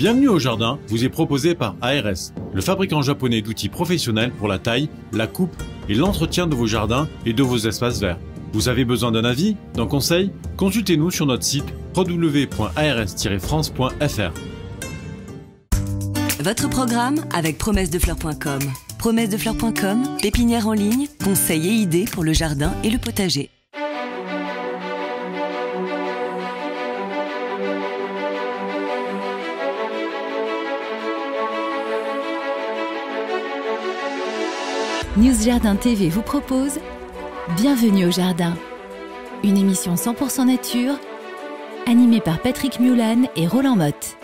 Bienvenue au jardin vous est proposé par ARS, le fabricant japonais d'outils professionnels pour la taille, la coupe et l'entretien de vos jardins et de vos espaces verts. Vous avez besoin d'un avis, d'un conseil Consultez-nous sur notre site www.ars-france.fr. Votre programme avec de Promessedefleurs.com, pépinière en ligne, conseils et idées pour le jardin et le potager. News Jardin TV vous propose Bienvenue au Jardin, une émission 100% nature animée par Patrick Mulan et Roland Motte.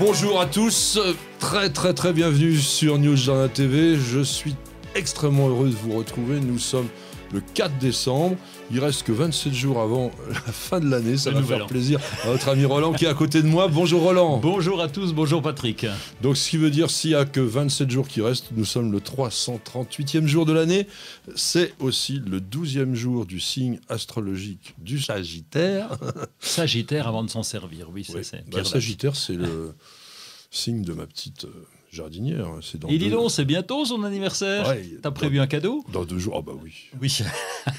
Bonjour à tous, très très très bienvenue sur News Jardin TV. Je suis extrêmement heureux de vous retrouver. Nous sommes le 4 décembre. Il reste que 27 jours avant la fin de l'année. Ça va faire plaisir à notre ami Roland qui est à côté de moi. Bonjour Roland. Bonjour à tous, bonjour Patrick. Donc ce qui veut dire s'il n'y a que 27 jours qui restent, nous sommes le 338e jour de l'année. C'est aussi le 12e jour du signe astrologique du Sagittaire. Sagittaire avant de s'en servir, oui, c'est bah, Sagittaire, c'est le signe de ma petite... Euh, jardinière. Hein, c'est dans Et dis donc, c'est bientôt son anniversaire. T'as prévu un cadeau Dans deux jours. Ah, bah oui. Oui.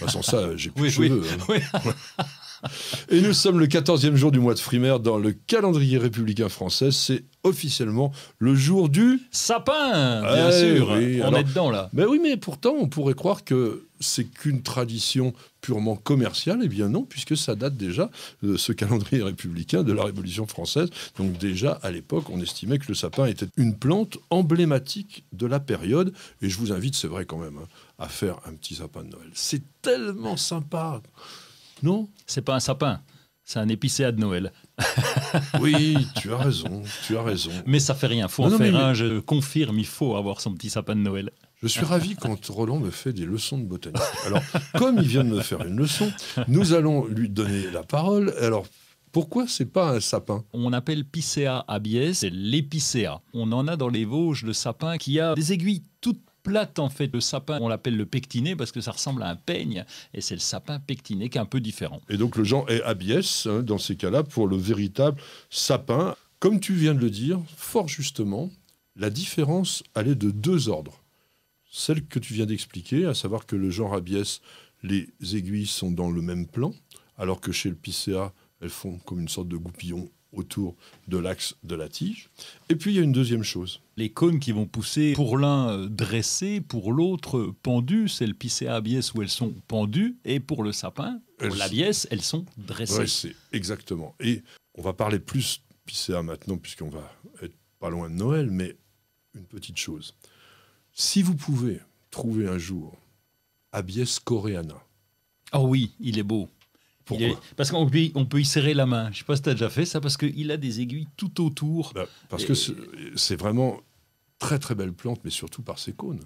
sans ça, j'ai plus oui, hein. Et nous sommes le 14e jour du mois de Frimaire dans le calendrier républicain français. C'est officiellement le jour du sapin, bien eh sûr. On est dedans là. Mais oui, mais pourtant, on pourrait croire que c'est qu'une tradition purement commercial Eh bien non, puisque ça date déjà de ce calendrier républicain de la Révolution française. Donc déjà à l'époque, on estimait que le sapin était une plante emblématique de la période. Et je vous invite, c'est vrai quand même, hein, à faire un petit sapin de Noël. C'est tellement sympa, non C'est pas un sapin. C'est un épicéa de Noël. oui, tu as raison, tu as raison. Mais ça fait rien, faut en faire un, je confirme, il faut avoir son petit sapin de Noël. Je suis ravi quand Roland me fait des leçons de botanique. Alors, comme il vient de me faire une leçon, nous allons lui donner la parole. Alors, pourquoi c'est pas un sapin On appelle Picea abies, c'est l'épicéa. On en a dans les Vosges le sapin qui a des aiguilles toutes plates, en fait. Le sapin, on l'appelle le pectiné parce que ça ressemble à un peigne et c'est le sapin pectiné qui est un peu différent. Et donc le genre est abies hein, dans ces cas-là pour le véritable sapin. Comme tu viens de le dire, fort justement, la différence, elle est de deux ordres celle que tu viens d'expliquer, à savoir que le genre Abies, les aiguilles sont dans le même plan, alors que chez le Picea, elles font comme une sorte de goupillon autour de l'axe de la tige. Et puis il y a une deuxième chose. Les cônes qui vont pousser, pour l'un euh, dressés, pour l'autre euh, pendus, c'est le Picea abies où elles sont pendues, et pour le sapin, pour l'abies, elles sont dressées. Dressées, exactement. Et on va parler plus Picea maintenant, puisqu'on va être pas loin de Noël, mais une petite chose. Si vous pouvez trouver un jour Abies Coréana. Oh oui, il est beau. Pourquoi Parce qu'on peut, y serrer la main. Je ne sais pas si tu as déjà fait ça, parce qu'il a des aiguilles tout autour. Bah, parce que c'est vraiment très très belle plante, mais surtout par ses cônes.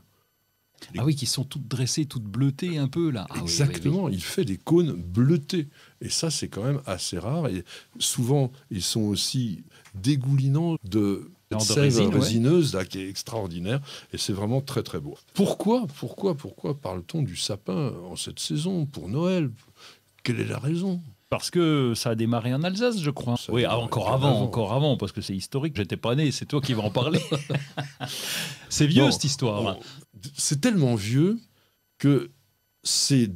Ah oui, qui sont toutes dressées, toutes bleutées un peu là. Ah Exactement, il fait des cônes bleutés. Et ça, c'est quand même assez rare. Et souvent, ils sont aussi dégoulinants de cette résineuse là, qui est extraordinaire et c'est vraiment très très beau. Pourquoi, pourquoi, pourquoi parle-t-on du sapin en cette saison pour Noël Quelle est la raison parce que ça a démarré en Alsace, je crois. oui, encore avant, encore avant, parce que c'est historique. J'étais pas né, c'est toi qui vas en parler. c'est vieux cette histoire. c'est tellement vieux que c'est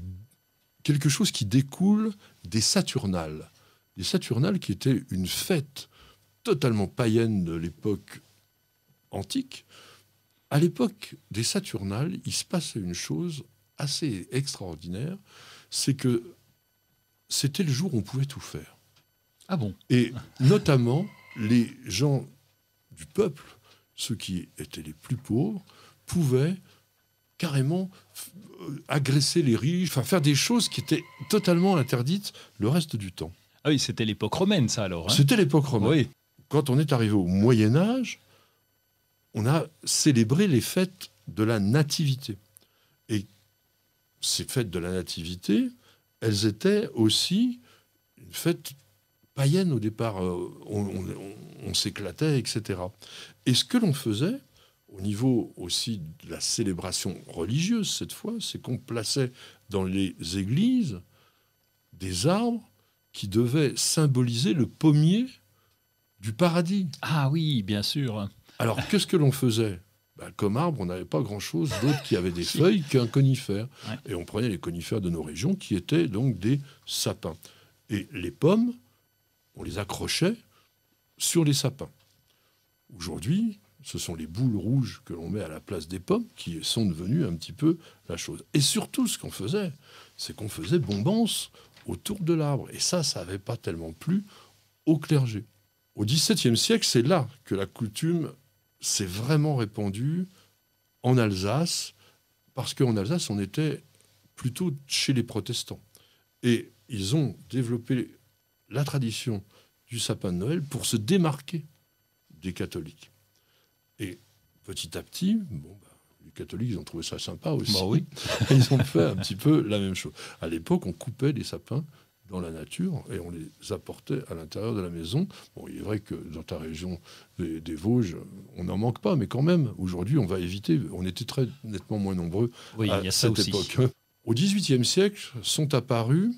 quelque chose qui découle des Saturnales. Les Saturnales qui étaient une fête totalement païenne de l'époque antique, à l'époque des Saturnales, il se passait une chose assez extraordinaire, c'est que c'était le jour où on pouvait tout faire. Ah bon Et notamment, les gens du peuple, ceux qui étaient les plus pauvres, pouvaient carrément agresser les riches, faire des choses qui étaient totalement interdites le reste du temps. Ah oui, c'était l'époque romaine, ça alors. Hein c'était l'époque romaine. Oui quand on est arrivé au Moyen Âge, on a célébré les fêtes de la Nativité. Et ces fêtes de la Nativité, elles étaient aussi une fête païenne au départ. Euh, on, on s'éclatait, etc. Et ce que l'on faisait, au niveau aussi de la célébration religieuse cette fois, c'est qu'on plaçait dans les églises des arbres qui devaient symboliser le pommier du paradis. Ah oui, bien sûr. Alors qu'est-ce que l'on faisait bah, Comme arbre, on n'avait pas grand-chose d'autre qui avait des feuilles qu'un conifère. Et on prenait les conifères de nos régions qui étaient donc des sapins. Et les pommes, on les accrochait sur les sapins. Aujourd'hui, ce sont les boules rouges que l'on met à la place des pommes qui sont devenues un petit peu la chose. Et surtout, ce qu'on faisait, c'est qu'on faisait bombance autour de l'arbre. Et ça, ça n'avait pas tellement plu au clergé. Au XVIIe siècle, c'est là que la coutume s'est vraiment répandue en Alsace, parce qu'en Alsace, on était plutôt chez les protestants. Et ils ont développé la tradition du sapin de Noël pour se démarquer des catholiques. Et petit à petit, bon, bah, les catholiques, ont trouvé ça sympa aussi. Bah oui. ils ont fait un petit peu la même chose. À l'époque, on coupait les sapins dans la nature et on les apportait à l'intérieur de la maison. Bon, il est vrai que dans ta région des, Vosges, on n'en manque pas, mais quand même, aujourd'hui, on va éviter. On était très nettement moins nombreux à cette époque. Au XVIIIe siècle, sont apparues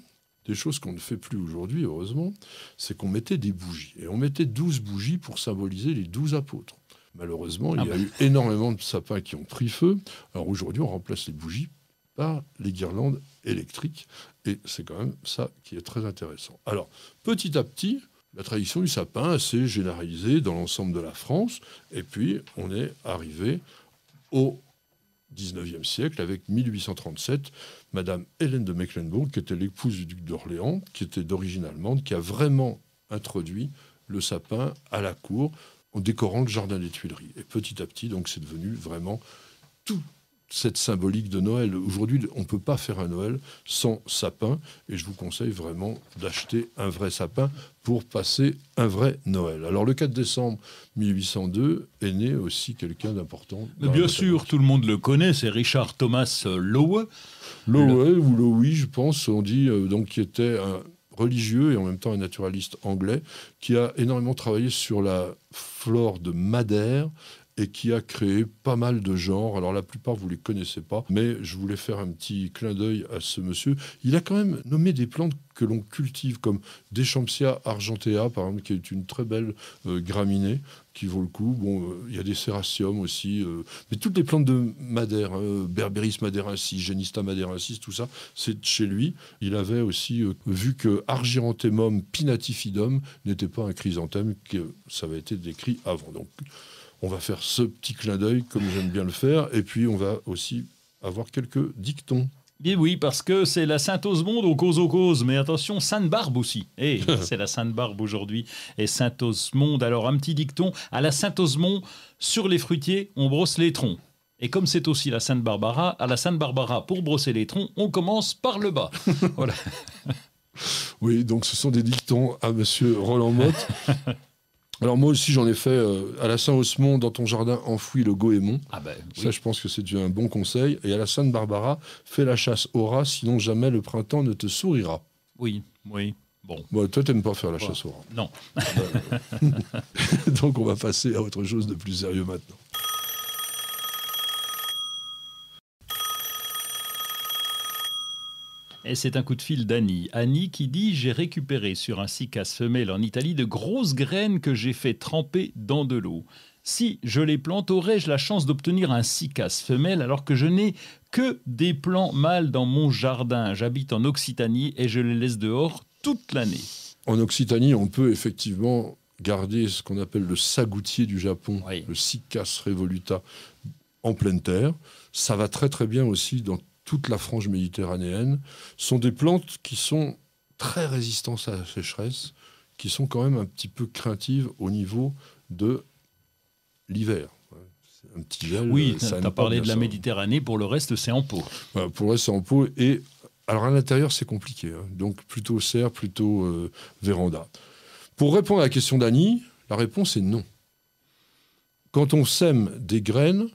des choses qu'on ne fait plus aujourd'hui, heureusement, c'est qu'on mettait des bougies. Et on mettait douze bougies pour symboliser les douze apôtres. Malheureusement, il y ah a bah. eu énormément de sapins qui ont pris feu. Alors aujourd'hui, on remplace les bougies par les guirlandes électriques. Et c'est quand même ça qui est très intéressant. Alors, petit à petit, la tradition du sapin s'est généralisée dans l'ensemble de la France. Et puis, on est arrivé au 19e siècle avec 1837, Madame Hélène de Mecklenburg, qui était l'épouse du duc d'Orléans, qui était d'origine allemande, qui a vraiment introduit le sapin à la cour en décorant le jardin des Tuileries. Et petit à petit, donc, c'est devenu vraiment tout cette symbolique de Noël. Aujourd'hui, on ne peut pas faire un Noël sans sapin, et je vous conseille vraiment d'acheter un vrai sapin pour passer un vrai Noël. Alors le 4 décembre 1802 est né aussi quelqu'un d'important. Bien sûr, tout le monde le connaît, c'est Richard Thomas Lowe. Lowe ou je pense, on dit, euh, donc qui était un religieux et en même temps un naturaliste anglais qui a énormément travaillé sur la flore de Madère et qui a créé pas mal de genres. Alors la plupart, vous ne les connaissez pas, mais je voulais faire un petit clin d'œil à ce monsieur. Il a quand même nommé des plantes que l'on cultive, comme Deschampsia argentea, par exemple, qui est une très belle euh, graminée qui vaut le coup. Bon, euh, il y a des Serratium aussi, euh, mais toutes les plantes de Madère, hein, Berberis ainsi Genista maderacis, tout ça, c'est chez lui. Il avait aussi vu que Argyranthemum pinatifidum n'était pas un chrysanthème, que ça avait été décrit avant. Donc, on va faire ce petit clin d'œil comme j'aime bien le faire, et puis on va aussi avoir quelques dictons. bien eh oui, parce que c'est la Sainte Osmonde aux causes aux causes, mais attention, Sainte Barbe aussi. Et eh, c'est la Sainte Barbe aujourd'hui et Sainte Osmonde. Alors un petit dicton à la Sainte Osmonde sur les fruitiers, on brosse les troncs. Et comme c'est aussi la Sainte Barbara, à la Sainte Barbara pour brosser les troncs, on commence par le bas. voilà. Oui, donc ce sont des dictons à Monsieur Roland Motte. Alors moi aussi j'en ai fait euh, à la Saint-Osmond, dans ton jardin, enfouis le goémon. Ah ben, Ça je pense que c'est un bon conseil. Et à la Sainte-Barbara, fais la chasse au rat, sinon jamais le printemps ne te sourira. Oui, oui. Bon. bon toi, t'aimes pas faire la chasse au rat. Non. Bah, donc on va passer à autre chose de plus sérieux maintenant. Et c'est un coup de fil d'Annie. Annie qui dit J'ai récupéré sur un cycas femelle en Italie de grosses graines que j'ai fait tremper dans de l'eau. Si je les plante, aurais-je la chance d'obtenir un cicasse femelle alors que je n'ai que des plants mâles dans mon jardin J'habite en Occitanie et je les laisse dehors toute l'année. En Occitanie, on peut effectivement garder ce qu'on appelle le sagoutier du Japon, le cicasse revoluta, en pleine terre. Ça va très très bien aussi dans toute la frange méditerranéenne, sont des plantes qui sont très résistantes à la sécheresse, qui sont quand même un petit peu craintives au niveau de l'hiver. oui, tu as, parlé de la Méditerranée, pour le reste, c'est en pot. pour le reste, c'est en pot. Et alors à l'intérieur, c'est compliqué. Hein. Donc plutôt serre, plutôt euh, véranda. Pour répondre à la question d'Annie, la réponse est non. Quand on sème des graines,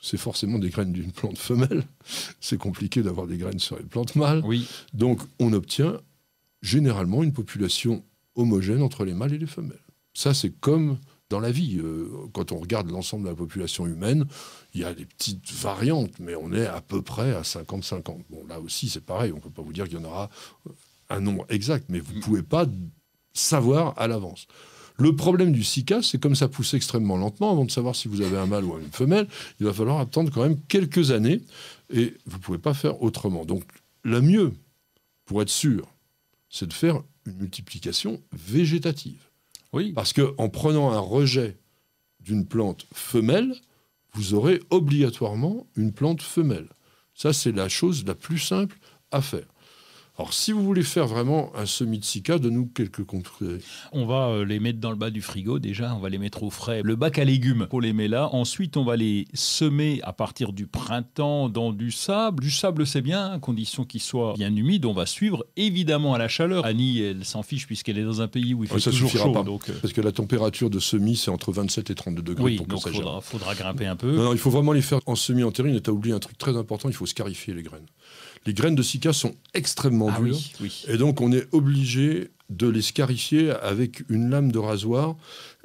c'est forcément des graines d'une plante femelle. C'est compliqué d'avoir des graines sur une plante mâle. Oui. Donc on obtient généralement une population homogène entre les mâles et les femelles. Ça, c'est comme dans la vie. Euh, quand on regarde l'ensemble de la population humaine, il y a des petites variantes, mais on est à peu près à 50-50. Bon, là aussi, c'est pareil. On ne peut pas vous dire qu'il y en aura euh, un nombre exact, mais vous ne mm. pouvez pas savoir à l'avance. Le problème du sika, c'est comme ça pousse extrêmement lentement, avant de savoir si vous avez un mâle ou une femelle, il va falloir attendre quand même quelques années et vous ne pouvez pas faire autrement. Donc, la mieux, pour être sûr, c'est de faire une multiplication végétative. Oui. Parce qu'en prenant un rejet d'une plante femelle, vous aurez obligatoirement une plante femelle. Ça, c'est la chose la plus simple à faire. Alors, si vous voulez faire vraiment un semis de sika, donnez-nous quelques conseils. On va euh, les mettre dans le bas du frigo déjà, on va les mettre au frais. Le bac à légumes, on les met là. Ensuite, on va les semer à partir du printemps dans du sable. Du sable, c'est bien, hein, condition qu'il soit bien humide. On va suivre évidemment à la chaleur. Annie, elle s'en fiche puisqu'elle est dans un pays où il oh, fait ça toujours chaud. Pas, euh. Parce que la température de semis, c'est entre 27 et 32 degrés. Oui, il faudra, grimper un peu. Non, il faut vraiment les faire en semis en terrine. Et tu as oublié un truc très important, il faut scarifier les graines les graines de cica sont extrêmement ah dures. Et donc, on est obligé de les scarifier avec une lame de rasoir.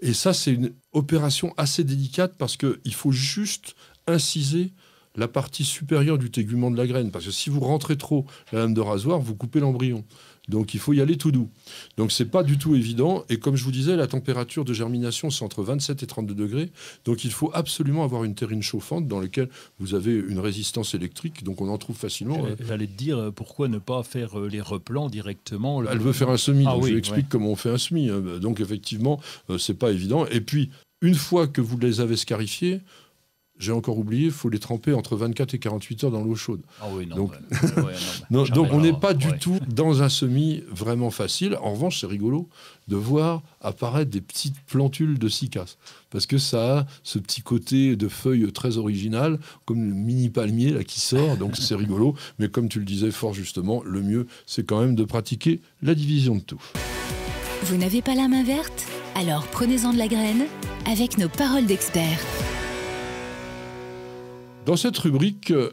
Et ça, c'est une opération assez délicate parce qu'il faut juste inciser la partie supérieure du tégument de la graine. Parce que si vous rentrez trop la lame de rasoir, vous coupez l'embryon. Donc il faut y aller tout doux. Donc c'est pas du tout évident. Et comme je vous disais, la température de germination, c'est entre 27 et 32 degrés. Donc il faut absolument avoir une terrine chauffante dans laquelle vous avez une résistance électrique. Donc on en trouve facilement. J'allais euh, te dire, euh, pourquoi ne pas faire euh, les replants directement Elle veut faire un semis. Ah je lui explique comment on fait un semis. Hein. Bah, donc effectivement, c'est pas évident. Et puis, une fois que vous les avez scarifiés, j'ai encore oublié, il faut les tremper entre 24 et 48 heures dans l'eau chaude. donc, on n'est pas du tout dans un semis vraiment facile. En revanche, c'est rigolo de voir apparaître des petites plantules de cicasse, parce que ça a ce petit côté de feuille très original, comme le mini palmier là qui sort, donc c'est rigolo. Mais comme tu le disais fort justement, le mieux, c'est quand même de pratiquer la division de tout. Vous n'avez pas la main verte Alors prenez-en de la graine avec nos paroles d'experts. Dans cette rubrique, euh,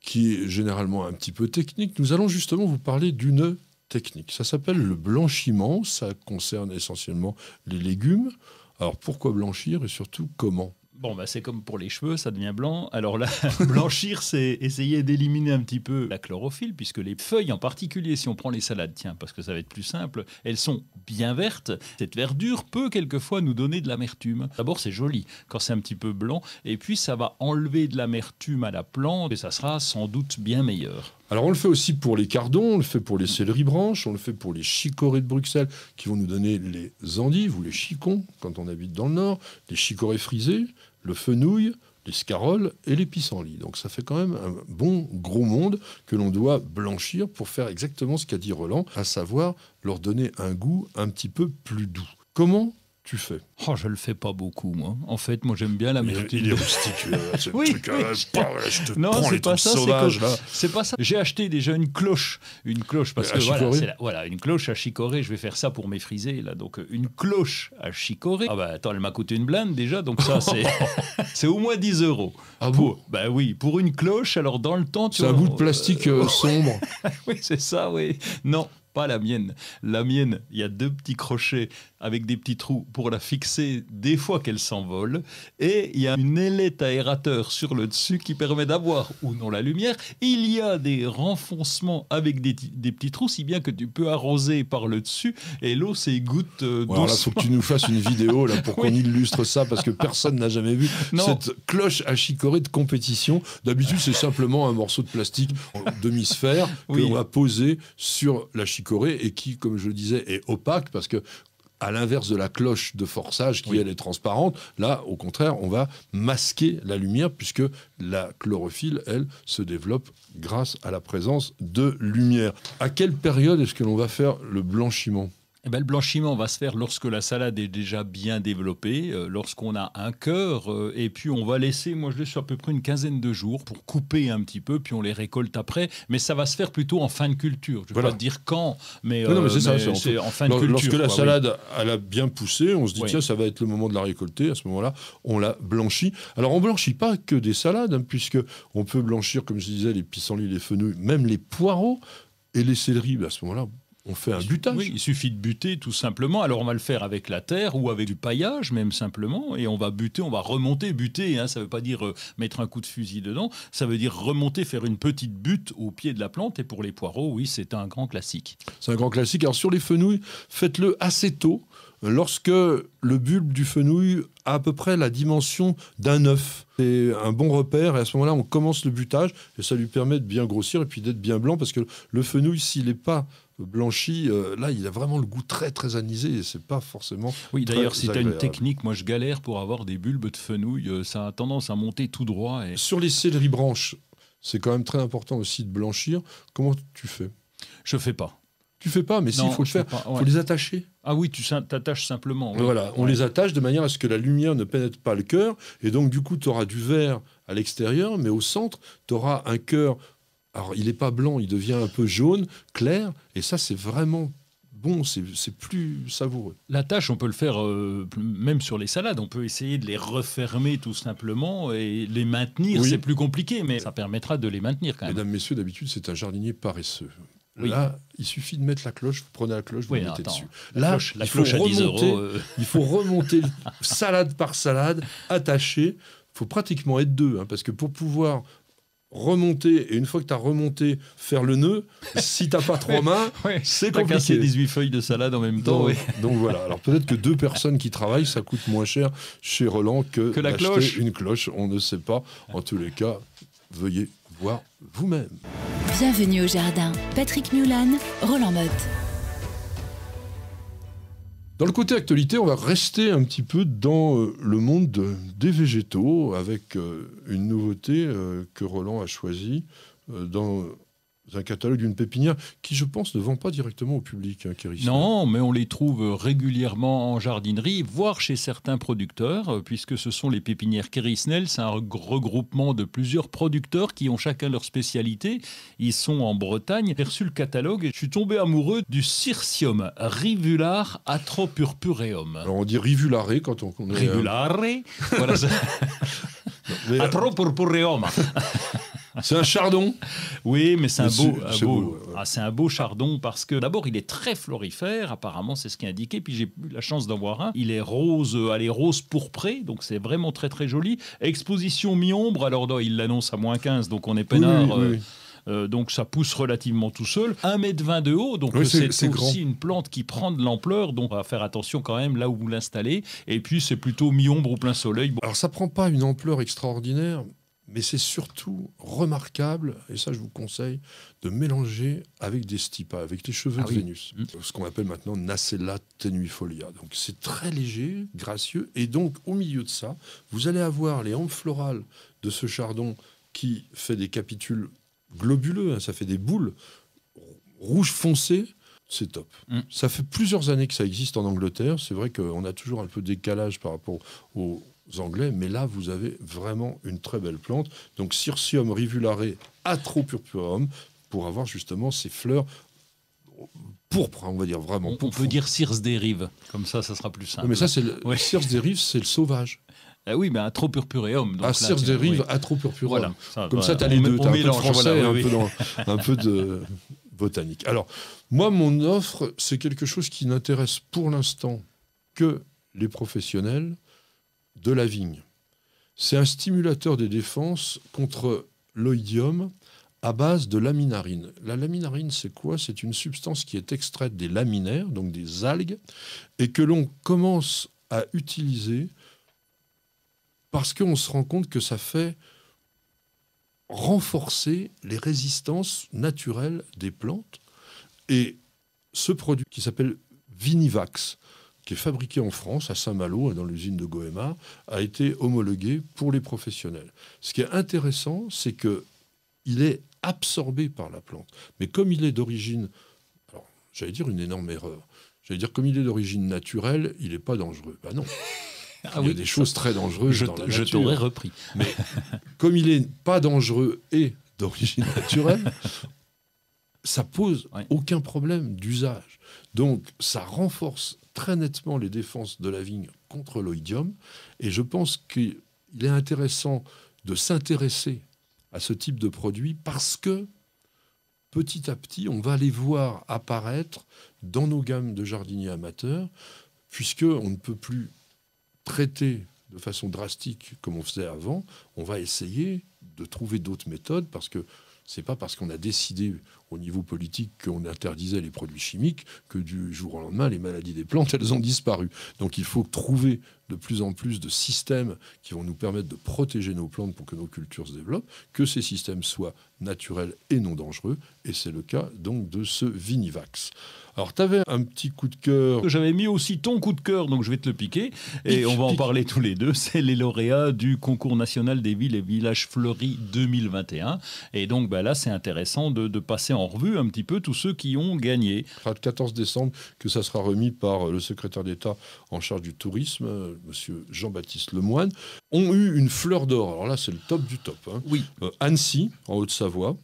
qui est généralement un petit peu technique, nous allons justement vous parler d'une technique. Ça s'appelle le blanchiment, ça concerne essentiellement les légumes. Alors pourquoi blanchir et surtout comment Bon, bah, c'est comme pour les cheveux, ça devient blanc. Alors là, blanchir, c'est essayer d'éliminer un petit peu la chlorophylle, puisque les feuilles en particulier, si on prend les salades, tiens, parce que ça va être plus simple, elles sont bien vertes. Cette verdure peut quelquefois nous donner de l'amertume. D'abord, c'est joli quand c'est un petit peu blanc, et puis ça va enlever de l'amertume à la plante, et ça sera sans doute bien meilleur. Alors on le fait aussi pour les cardons, on le fait pour les céleri branches, on le fait pour les chicorées de Bruxelles qui vont nous donner les endives ou les chicons quand on habite dans le nord, les chicorées frisées, le fenouil, les scaroles et les pissenlits. Donc ça fait quand même un bon gros monde que l'on doit blanchir pour faire exactement ce qu'a dit Roland, à savoir leur donner un goût un petit peu plus doux. Comment tu fais Oh, je le fais pas beaucoup, moi. En fait, moi, j'aime bien la méthode. Oui, c'est pas, ça, c'est pas ça. J'ai acheté déjà une cloche. Une cloche, parce que voilà, une cloche à chicorée. Je vais faire ça pour mes frisés, là. Donc, euh, une cloche à chicorée. Ah, bah attends, elle m'a coûté une blinde déjà. Donc, ça, c'est, c'est au moins 10 euros. Ah bon Bah oui, pour une cloche. Alors, dans le temps, tu C'est un bout de plastique euh, euh, sombre. oui, c'est ça, oui. Non, pas la mienne. La mienne, il y a deux petits crochets avec des petits trous pour la fixer des fois qu'elle s'envole. Et il y a une ailette aérateur sur le dessus qui permet d'avoir ou non la lumière. Il y a des renfoncements avec des, petits trous, si bien que tu peux arroser par le dessus et l'eau s'égoutte. Euh, il faut que tu nous fasses une vidéo là, pour qu'on illustre ça parce que personne n'a jamais vu cette cloche à chicorée de compétition. D'habitude, c'est simplement un morceau de plastique en demi-sphère que l'on va poser sur la chicorée et qui, comme je le disais, est opaque parce que à l'inverse de la cloche de forçage qui, elle, est transparente. Là, au contraire, on va masquer la lumière puisque la chlorophylle, elle, se développe grâce à la présence de lumière. À quelle période est-ce que l'on va faire le blanchiment eh ben, le blanchiment va se faire lorsque la salade est déjà bien développée, euh, lorsqu'on a un cœur, euh, et puis on va laisser, moi je laisse à peu près une quinzaine de jours pour couper un petit peu, puis on les récolte après, mais ça va se faire plutôt en fin de culture. Je ne vais pas dire quand, mais, euh, c'est en, fin de culture. Lorsque la salade a bien poussé, on se dit tiens, ça va être le moment de la récolter, à ce moment-là, on la blanchit. Alors on blanchit pas que des salades, hein, puisque on peut blanchir, comme je disais, les pissenlits, les fenouils, même les poireaux et les céleris, ben, à ce moment-là, on fait un butage. il suffit de buter tout simplement. Alors on va le faire avec la terre ou avec du paillage même simplement, et on va buter, on va remonter, buter. Hein, ça ne veut pas dire euh, mettre un coup de fusil dedans, ça veut dire remonter, faire une petite butte au pied de la plante. Et pour les poireaux, oui, c'est un grand classique. C'est un grand classique. Alors sur les fenouilles, faites-le assez tôt, lorsque le bulbe du fenouil a à peu près la dimension d'un œuf. C'est un bon repère et à ce moment-là, on commence le butage et ça lui permet de bien grossir et puis d'être bien blanc parce que le fenouil, s'il n'est pas blanchi, euh, là, il a vraiment le goût très, très anisé. C'est pas forcément. Oui, d'ailleurs, si tu as une technique, moi, je galère pour avoir des bulbes de fenouil. Euh, ça a tendance à monter tout droit. Sur les céleri branches, c'est quand même très important aussi de blanchir. Comment tu fais Je fais pas. Tu fais pas, mais s'il faut le faire. Il les attacher. Ah oui, tu t'attaches simplement. Voilà, on les attache de manière à ce que la lumière ne pénètre pas le cœur. Et donc, du coup, tu auras du vert à l'extérieur, mais au centre, tu auras un cœur alors il n'est pas blanc, il devient un peu jaune, clair, et ça c'est vraiment bon, c'est plus savoureux. La tâche, on peut le faire euh, même sur les salades. On peut essayer de les refermer tout simplement et les maintenir. C'est plus compliqué, mais ça permettra de les maintenir quand même. Mesdames, Messieurs, d'habitude, c'est un jardinier paresseux. Là, il suffit de mettre la cloche, vous prenez la cloche, vous oui, mettez dessus. La Là, euh. il, faut remonter, il faut remonter salade par salade, attacher. Il faut pratiquement être deux, hein, parce que pour pouvoir remonter, et une fois que tu as remonté, faire le nœud, si t'as pas trois mains, c'est compliqué. casser 18 feuilles de salade en même temps. Donc, voilà, alors peut-être que deux personnes qui travaillent, ça coûte moins cher chez Roland que, que la cloche. une cloche, on ne sait pas. En tous les cas, veuillez voir vous-même. Bienvenue au jardin. Patrick Mulan, Roland Motte. Dans le côté actualité, on va rester un petit peu dans euh, le monde des végétaux avec euh, une nouveauté euh, que Roland a choisie dans un catalogue d'une pépinière qui, je pense, ne vend pas directement au public, hein, Non, mais on les trouve régulièrement en jardinerie, voire chez certains producteurs, euh, puisque ce sont les pépinières Kérisnel. C'est un regroupement de plusieurs producteurs qui ont chacun leur spécialité. Ils sont en Bretagne. J'ai reçu le catalogue et je suis tombé amoureux du Circium Rivular Atropurpureum. on dit rivularé quand on... on est, euh, Rivulare euh, Atropurpureum c'est un chardon Oui, mais c'est un, beau, ah, c'est un beau chardon parce que d'abord, il est très florifère, apparemment, c'est ce qui est indiqué. Puis j'ai eu la chance d'en voir un. Il est rose, euh, allez, rose pourpré, donc c'est vraiment très très joli. Exposition mi-ombre, alors il l'annonce à moins 15, donc on est peinard. Euh, euh, donc ça pousse relativement tout seul. 1m20 de haut, donc c'est, aussi une plante qui prend de l'ampleur, donc on va faire attention quand même là où vous l'installez. Et puis c'est plutôt mi-ombre ou plein soleil. Alors ça prend pas une ampleur extraordinaire, mais c'est surtout remarquable, et ça je vous conseille, de mélanger avec des stipas, avec les cheveux ah de Vénus, mmh. ce qu'on appelle maintenant Nacella tenuifolia. Donc c'est très léger, gracieux, et donc au milieu de ça, vous allez avoir les hampes florales de ce chardon qui fait des capitules globuleux, hein, ça fait des boules rouge foncé, c'est top. Mmh. Ça fait plusieurs années que ça existe en Angleterre. C'est vrai qu'on a toujours un peu décalage par rapport aux, anglais, mais là, vous avez vraiment une très belle plante. Donc, Circium rivulare atropurpureum, pour avoir justement ces fleurs pourpres, hein, on va dire vraiment. On, pourpre. on peut dire des rives, comme ça, ça sera plus simple. mais ça, c'est le ouais. des rives, c'est le sauvage. Ah oui, mais atropurpureum. Donc ah, des rives, atropurpureum. Voilà, comme ça, tu as les deux. un, peu de français, voilà, un peu de botanique. Alors, moi, mon offre, c'est quelque chose qui n'intéresse pour l'instant que les professionnels, de la vigne. C'est un stimulateur des défenses contre l'oïdium à base de laminarine. La laminarine, c'est quoi C'est une substance qui est extraite des laminaires, donc des algues, et que l'on commence à utiliser parce qu'on se rend compte que ça fait renforcer les résistances naturelles des plantes. Et ce produit qui s'appelle Vinivax, fabriqué en France, à Saint-Malo, dans l'usine de Goema, a été homologué pour les professionnels. Ce qui est intéressant, c'est que il est absorbé par la plante. Mais comme il est d'origine, alors j'allais dire une énorme erreur, j'allais dire comme il est d'origine naturelle, il n'est pas dangereux. Ben non. il y a ah des choses très dangereuses je, dans la Je t'aurais repris. Mais comme il n'est pas dangereux et d'origine naturelle, ça pose aucun problème d'usage. Donc ça renforce très nettement les défenses de la vigne contre l'oïdium. Et je pense qu'il est intéressant de s'intéresser à ce type de produit parce que petit à petit, on va les voir apparaître dans nos gammes de jardiniers amateurs, puisque on ne peut plus traiter de façon drastique comme on faisait avant. On va essayer de trouver d'autres méthodes parce que ce n'est pas parce qu'on a décidé au niveau politique qu'on interdisait les produits chimiques, que du jour au lendemain, les maladies des plantes, elles ont disparu. Donc il faut trouver de plus en plus de systèmes qui vont nous permettre de protéger nos plantes pour que nos cultures se développent, que ces systèmes soient naturels et non dangereux. Et c'est le cas donc de ce Vinivax. Alors, tu avais un petit coup de cœur. J'avais mis aussi ton coup de cœur, donc je vais te le piquer. Et on va en parler tous les deux. C'est les lauréats du concours national des villes et villages fleuris 2021. Et donc, bah, là, c'est intéressant de, de passer en en revue un petit peu tous ceux qui ont gagné. Le 14 décembre, que ça sera remis par le secrétaire d'État en charge du tourisme, euh, M. Jean-Baptiste Lemoine, ont eu une fleur d'or. Alors là, c'est le top du top. Hein. Oui. Euh, Annecy, en Haute-Savoie.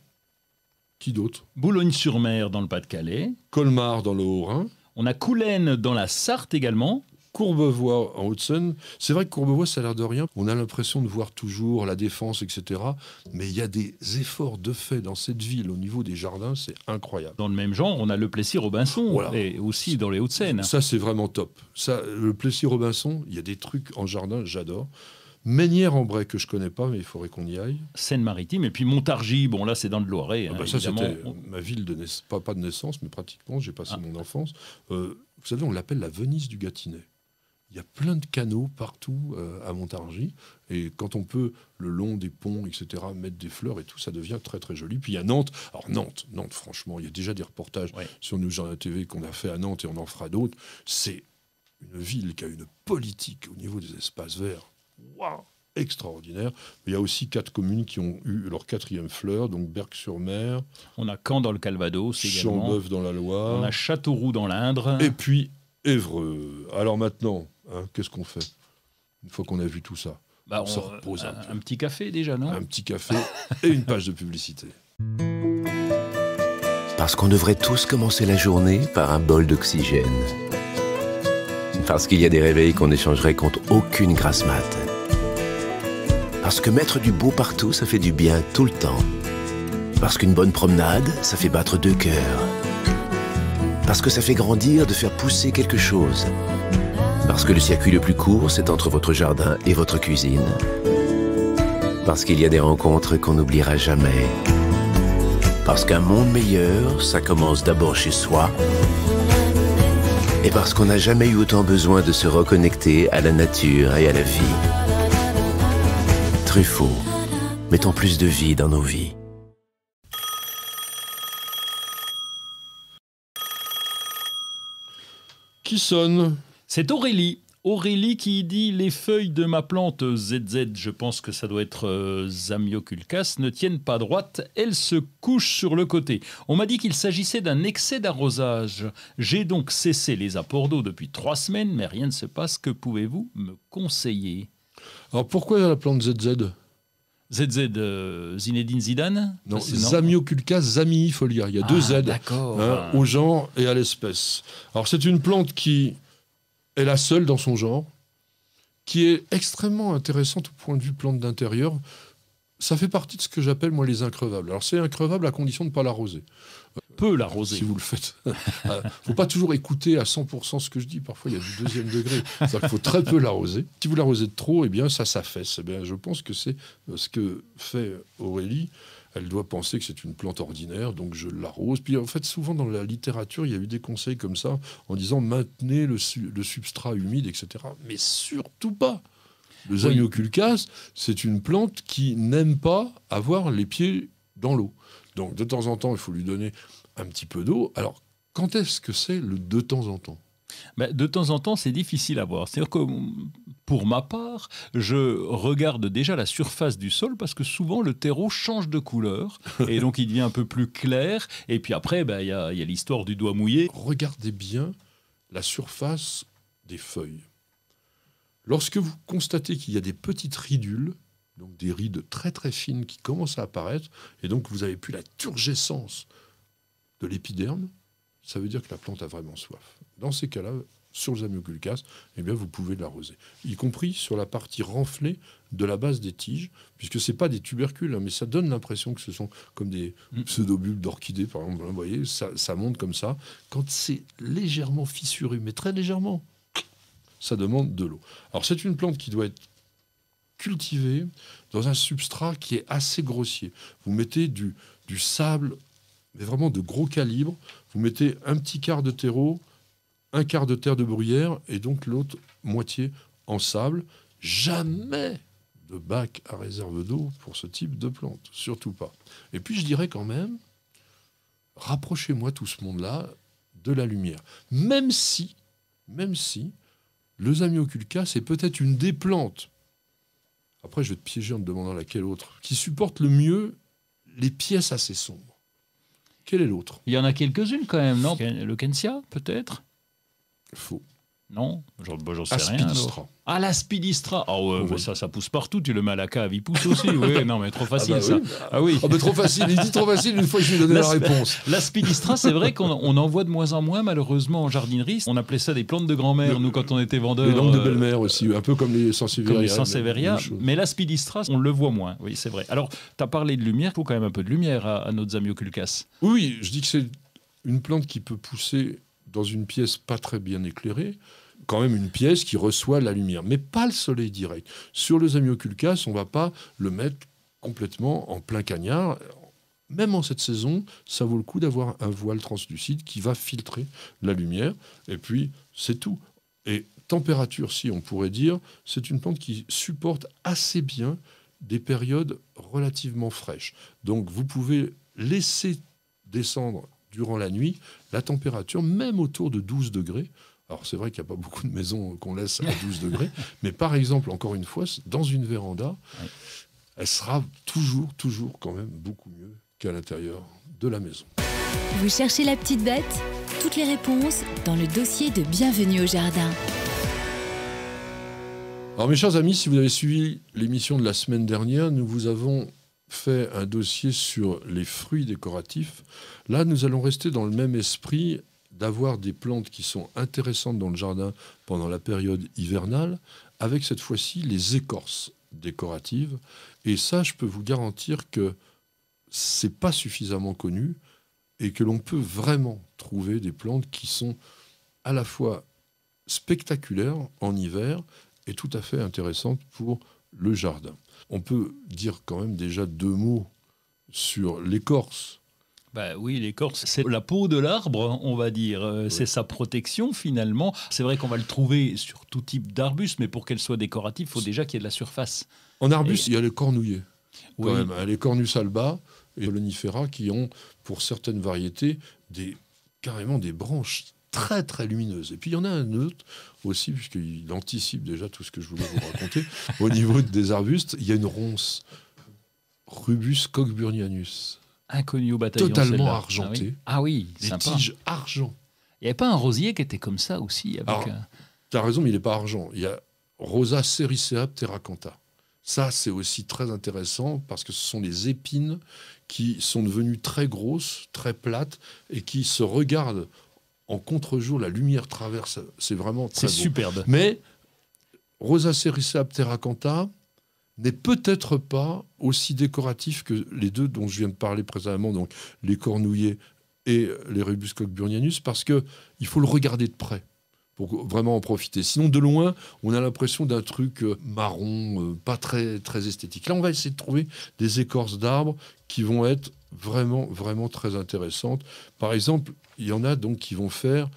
Qui d'autre Boulogne-sur-Mer, dans le Pas-de-Calais. Colmar, dans le Haut-Rhin. On a Coulennes dans la Sarthe également. Courbevoie, en Haute-Seine, c'est vrai que Courbevoie, ça a l'air de rien. On a l'impression de voir toujours la défense, etc. Mais il y a des efforts de fait dans cette ville au niveau des jardins, c'est incroyable. Dans le même genre, on a le Plessis-Robinson, et aussi dans les Hauts-de-Seine. Ça, c'est vraiment top. Ça, le Plessis-Robinson, il y a des trucs en jardin, j'adore. menières en bray que je connais pas, mais il faudrait qu'on y aille. Seine-Maritime, et puis Montargis, bon là, c'est dans le Loiret. Ah hein, bah ça, c'était euh, ma ville, de naissance, pas, de naissance, mais pratiquement, j'ai passé ah. mon enfance. Euh, vous savez, on l'appelle la Venise du Gâtinais il y a plein de canaux partout euh, à Montargis. Et quand on peut, le long des ponts, etc., mettre des fleurs et tout, ça devient très très joli. Puis il y a Nantes. Alors Nantes, Nantes, franchement, il y a déjà des reportages sur Nous la TV qu'on a fait à Nantes et on en fera d'autres. C'est une ville qui a une politique au niveau des espaces verts. Waouh extraordinaire. Il y a aussi quatre communes qui ont eu leur quatrième fleur, donc Berck-sur-Mer. On a Caen dans le Calvados également. Chambœuf dans la Loire. On a Châteauroux dans l'Indre. Et puis Évreux. Alors maintenant, Hein, qu'est-ce qu'on fait une fois qu'on a vu tout ça bah, on, se repose un, petit café déjà, non Un petit café et une page de publicité. Parce qu'on devrait tous commencer la journée par un bol d'oxygène. Parce qu'il y a des réveils qu'on échangerait contre aucune grasse mat. Parce que mettre du beau partout, ça fait du bien tout le temps. Parce qu'une bonne promenade, ça fait battre deux cœurs. Parce que ça fait grandir de faire pousser quelque chose. Parce que le circuit le plus court, c'est entre votre jardin et votre cuisine. Parce qu'il y a des rencontres qu'on n'oubliera jamais. Parce qu'un monde meilleur, ça commence d'abord chez soi. Et parce qu'on n'a jamais eu autant besoin de se reconnecter à la nature et à la vie. Truffaut, mettons plus de vie dans nos vies. Qui sonne c'est Aurélie. Aurélie qui dit les feuilles de ma plante ZZ, je pense que ça doit être Zamioculcas, euh, ne tiennent pas droite, elles se couchent sur le côté. On m'a dit qu'il s'agissait d'un excès d'arrosage. J'ai donc cessé les apports d'eau depuis trois semaines, mais rien ne se passe. Que pouvez-vous me conseiller Alors pourquoi la plante ZZ ZZ euh, Zinedine Zidane Non, Zamioculcas Zamiifolia. Il y a deux ah, Z hein, au genre et à l'espèce. Alors c'est une plante qui est la seule dans son genre, qui est extrêmement intéressante au point de vue plante d'intérieur. Ça fait partie de ce que j'appelle, moi, les increvables. Alors, c'est increvable à condition de ne pas l'arroser. Peu l'arroser. Si vous le faites. Il euh, faut pas toujours écouter à 100% ce que je dis. Parfois, il y a du deuxième degré. Il faut très peu l'arroser. Si vous l'arrosez trop, eh bien, ça s'affaisse. Eh bien, je pense que c'est euh, ce que fait euh, Aurélie elle doit penser que c'est une plante ordinaire, donc je l'arrose. Puis en fait, souvent dans la littérature, il y a eu des conseils comme ça, en disant maintenez le, substrat humide, etc. Mais surtout pas. Le zanioculcas, c'est une plante qui n'aime pas avoir les pieds dans l'eau. Donc de temps en temps, il faut lui donner un petit peu d'eau. Alors, quand est-ce que c'est le de temps en temps de temps en temps, c'est difficile à voir. C'est-à-dire que pour ma part, je regarde déjà la surface du sol parce que souvent le terreau change de couleur et donc il devient un peu plus clair. Et puis après, ben, il y a, l'histoire du doigt mouillé. Regardez bien la surface des feuilles. Lorsque vous constatez qu'il y a des petites ridules, donc des rides très très fines qui commencent à apparaître, et donc vous avez plus la turgescence de l'épiderme, ça veut dire que la plante a vraiment soif. Dans ces cas-là, sur les zamioculcas, eh bien, vous pouvez l'arroser, y compris sur la partie renflée de la base des tiges, puisque ce pas des tubercules, hein, mais ça donne l'impression que ce sont comme des mm. pseudobulbes d'orchidées, par exemple. Vous voyez, ça, monte comme ça. Quand c'est légèrement fissuré, mais très légèrement, ça demande de l'eau. Alors, c'est une plante qui doit être cultivée dans un substrat qui est assez grossier. Vous mettez du, du sable, mais vraiment de gros calibre. Vous mettez un petit quart de terreau, un quart de terre de bruyère et donc l'autre moitié en sable. Jamais de bac à réserve d'eau pour ce type de plante, surtout pas. Et puis je dirais quand même, rapprochez-moi tout ce monde-là de la lumière. Même si, même si, le zamioculca, c'est peut-être une des plantes, après je vais te piéger en te demandant laquelle autre, qui supporte le mieux les pièces assez sombres. Quelle est l'autre Il y en a quelques-unes quand même, non Le Kensia, peut-être Faux. Non bah, J'en sais rien. Ah, la Ah ouais, ça, ça pousse partout. Tu le mets à la il pousse aussi. non, mais trop facile, ah, bah ça. Ah oui. Ah, trop facile. Il dit trop facile une fois que je lui ai donné la, réponse. L'aspidistra, c'est vrai qu'on en voit de moins en moins, malheureusement, en jardinerie. On appelait ça des plantes de grand-mère, nous, quand on était vendeurs. Les plantes de euh, belle-mère aussi, un peu comme les Sansevieria. les Mais, mais, la on le voit moins. Oui, c'est vrai. Alors, tu as parlé de lumière. Il faut quand même un peu de lumière à, notre Zamioculcas. Oui, je dis que c'est une plante qui peut pousser dans une pièce pas très bien éclairée, quand même une pièce qui reçoit la lumière, mais pas le soleil direct. Sur le Zamioculcas, on va pas le mettre complètement en plein cagnard. Même en cette saison, ça vaut le coup d'avoir un voile translucide qui va filtrer la lumière, et puis c'est tout. Et température, si on pourrait dire, c'est une plante qui supporte assez bien des périodes relativement fraîches. Donc vous pouvez laisser descendre durant la nuit, la température, même autour de 12 degrés, alors c'est vrai qu'il n'y a pas beaucoup de maisons qu'on laisse à 12 degrés, mais par exemple, encore une fois, dans une véranda, elle sera toujours, toujours quand même beaucoup mieux qu'à l'intérieur de la maison. Vous cherchez la petite bête Toutes les réponses dans le dossier de Bienvenue au Jardin. Alors mes chers amis, si vous avez suivi l'émission de la semaine dernière, nous vous avons fait un dossier sur les fruits décoratifs. Là, nous allons rester dans le même esprit d'avoir des plantes qui sont intéressantes dans le jardin pendant la période hivernale, avec cette fois-ci les écorces décoratives. Et ça, je peux vous garantir que c'est pas suffisamment connu et que l'on peut vraiment trouver des plantes qui sont à la fois spectaculaires en hiver et tout à fait intéressantes pour le jardin on peut dire quand même déjà deux mots sur l'écorce. Bah oui, l'écorce, c'est la peau de l'arbre, on va dire. Euh, c'est sa protection finalement. C'est vrai qu'on va le trouver sur tout type d'arbuste, mais pour qu'elle soit décorative, il faut déjà qu'il y ait de la surface. En arbuste, il y a les cornouiller. Oui. Hein, les cornus alba et l'onifera qui ont, pour certaines variétés, des, carrément des branches très très lumineuse. Et puis il y en a un autre aussi, puisqu'il anticipe déjà tout ce que je voulais vous raconter. Au niveau des arbustes, il y a une ronce, Rubus cockburnianus. Inconnu au bataillon. Totalement argenté Ah oui, ah tiges argent. Il n'y avait pas un rosier qui était comme ça aussi Tu as raison, mais il n'est pas argent. Il y a Rosa sericea terracanta Ça, c'est aussi très intéressant parce que ce sont les épines qui sont devenues très grosses, très plates et qui se regardent en contre-jour, la lumière traverse, c'est vraiment très C'est superbe. Mais sap Pteracanta n'est peut-être pas aussi décoratif que les deux dont je viens de parler précédemment, donc les cornouillers et les rubus Burnianus parce que il faut le regarder de près pour vraiment en profiter. Sinon, de loin, on a l'impression d'un truc euh, marron, euh, pas très, très esthétique. Là, on va essayer de trouver des écorces d'arbres qui vont être vraiment, vraiment très intéressante. Par exemple, il y en a donc qui vont faire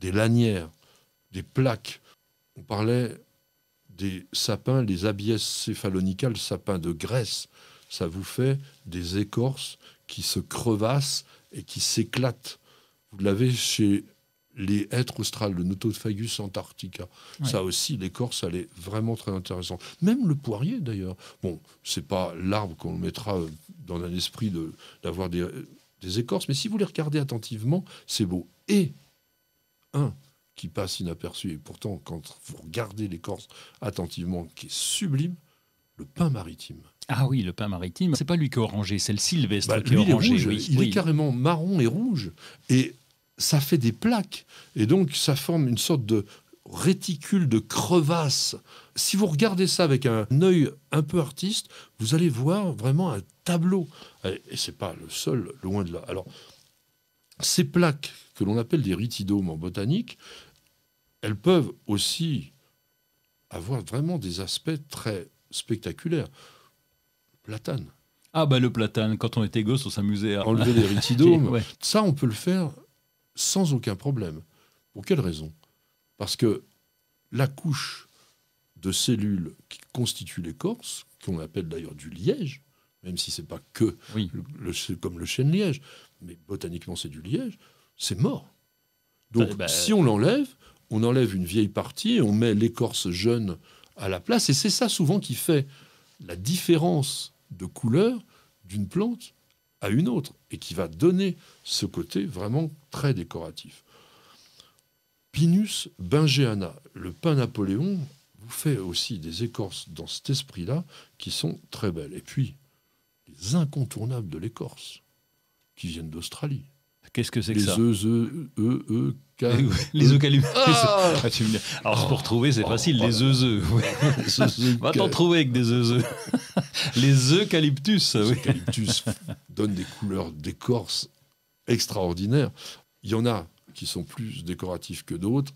des lanières, des plaques. On parlait des sapins, les abies céphalonicales, sapins de Grèce. Ça vous fait des écorces qui se crevassent et qui s'éclatent. Vous l'avez chez les êtres australes, le Notophagus antarctica. Ça aussi, l'écorce, elle est vraiment très intéressante. Même le poirier, d'ailleurs. Bon, c'est pas l'arbre qu'on mettra euh, dans un esprit d'avoir des, euh, des écorces, mais si vous les regardez attentivement, c'est beau. Et un qui passe inaperçu, et pourtant, quand vous regardez l'écorce attentivement, qui est sublime, le pain maritime. Ah oui, le pain maritime. C'est pas lui qui est orangé, c'est le sylvestre bah, qui est orangé. Il est carrément marron et rouge. Et ça fait des plaques. Et donc, ça forme une sorte de réticule de crevasse. Si vous regardez ça avec un œil un peu artiste, vous allez voir vraiment un tableau. Et c'est pas le seul, loin de là. Alors, ces plaques que l'on appelle des ritidomes en botanique, elles peuvent aussi avoir vraiment des aspects très spectaculaires. Platane. Ah bah le platane, quand on était gosse, on s'amusait à... Enlever les ritidomes. Ça, on peut le faire sans aucun problème. Pour quelle raison Parce que la couche de cellules qui constitue l'écorce, qu'on appelle d'ailleurs du liège, même si ce n'est pas que comme le chêne liège, mais botaniquement c'est du liège, c'est mort. Donc eh ben, si on l'enlève, on enlève une vieille partie, on met l'écorce jeune à la place, et c'est ça souvent qui fait la différence de couleur d'une plante une autre et qui va donner ce côté vraiment très décoratif. Pinus Bingeana, le pain Napoléon, vous fait aussi des écorces dans cet esprit-là qui sont très belles. Et puis, les incontournables de l'écorce qui viennent d'Australie. Qu'est-ce que c'est que ça Les e, e, e, les eucalyptus ah. ah, Alors pour trouver, c'est oh. facile, les œufs œufs. Va t'en trouver avec des œufs les eucalyptus. Les eucalyptus donnent des couleurs d'écorce extraordinaires. Il y en a qui sont plus décoratifs que d'autres.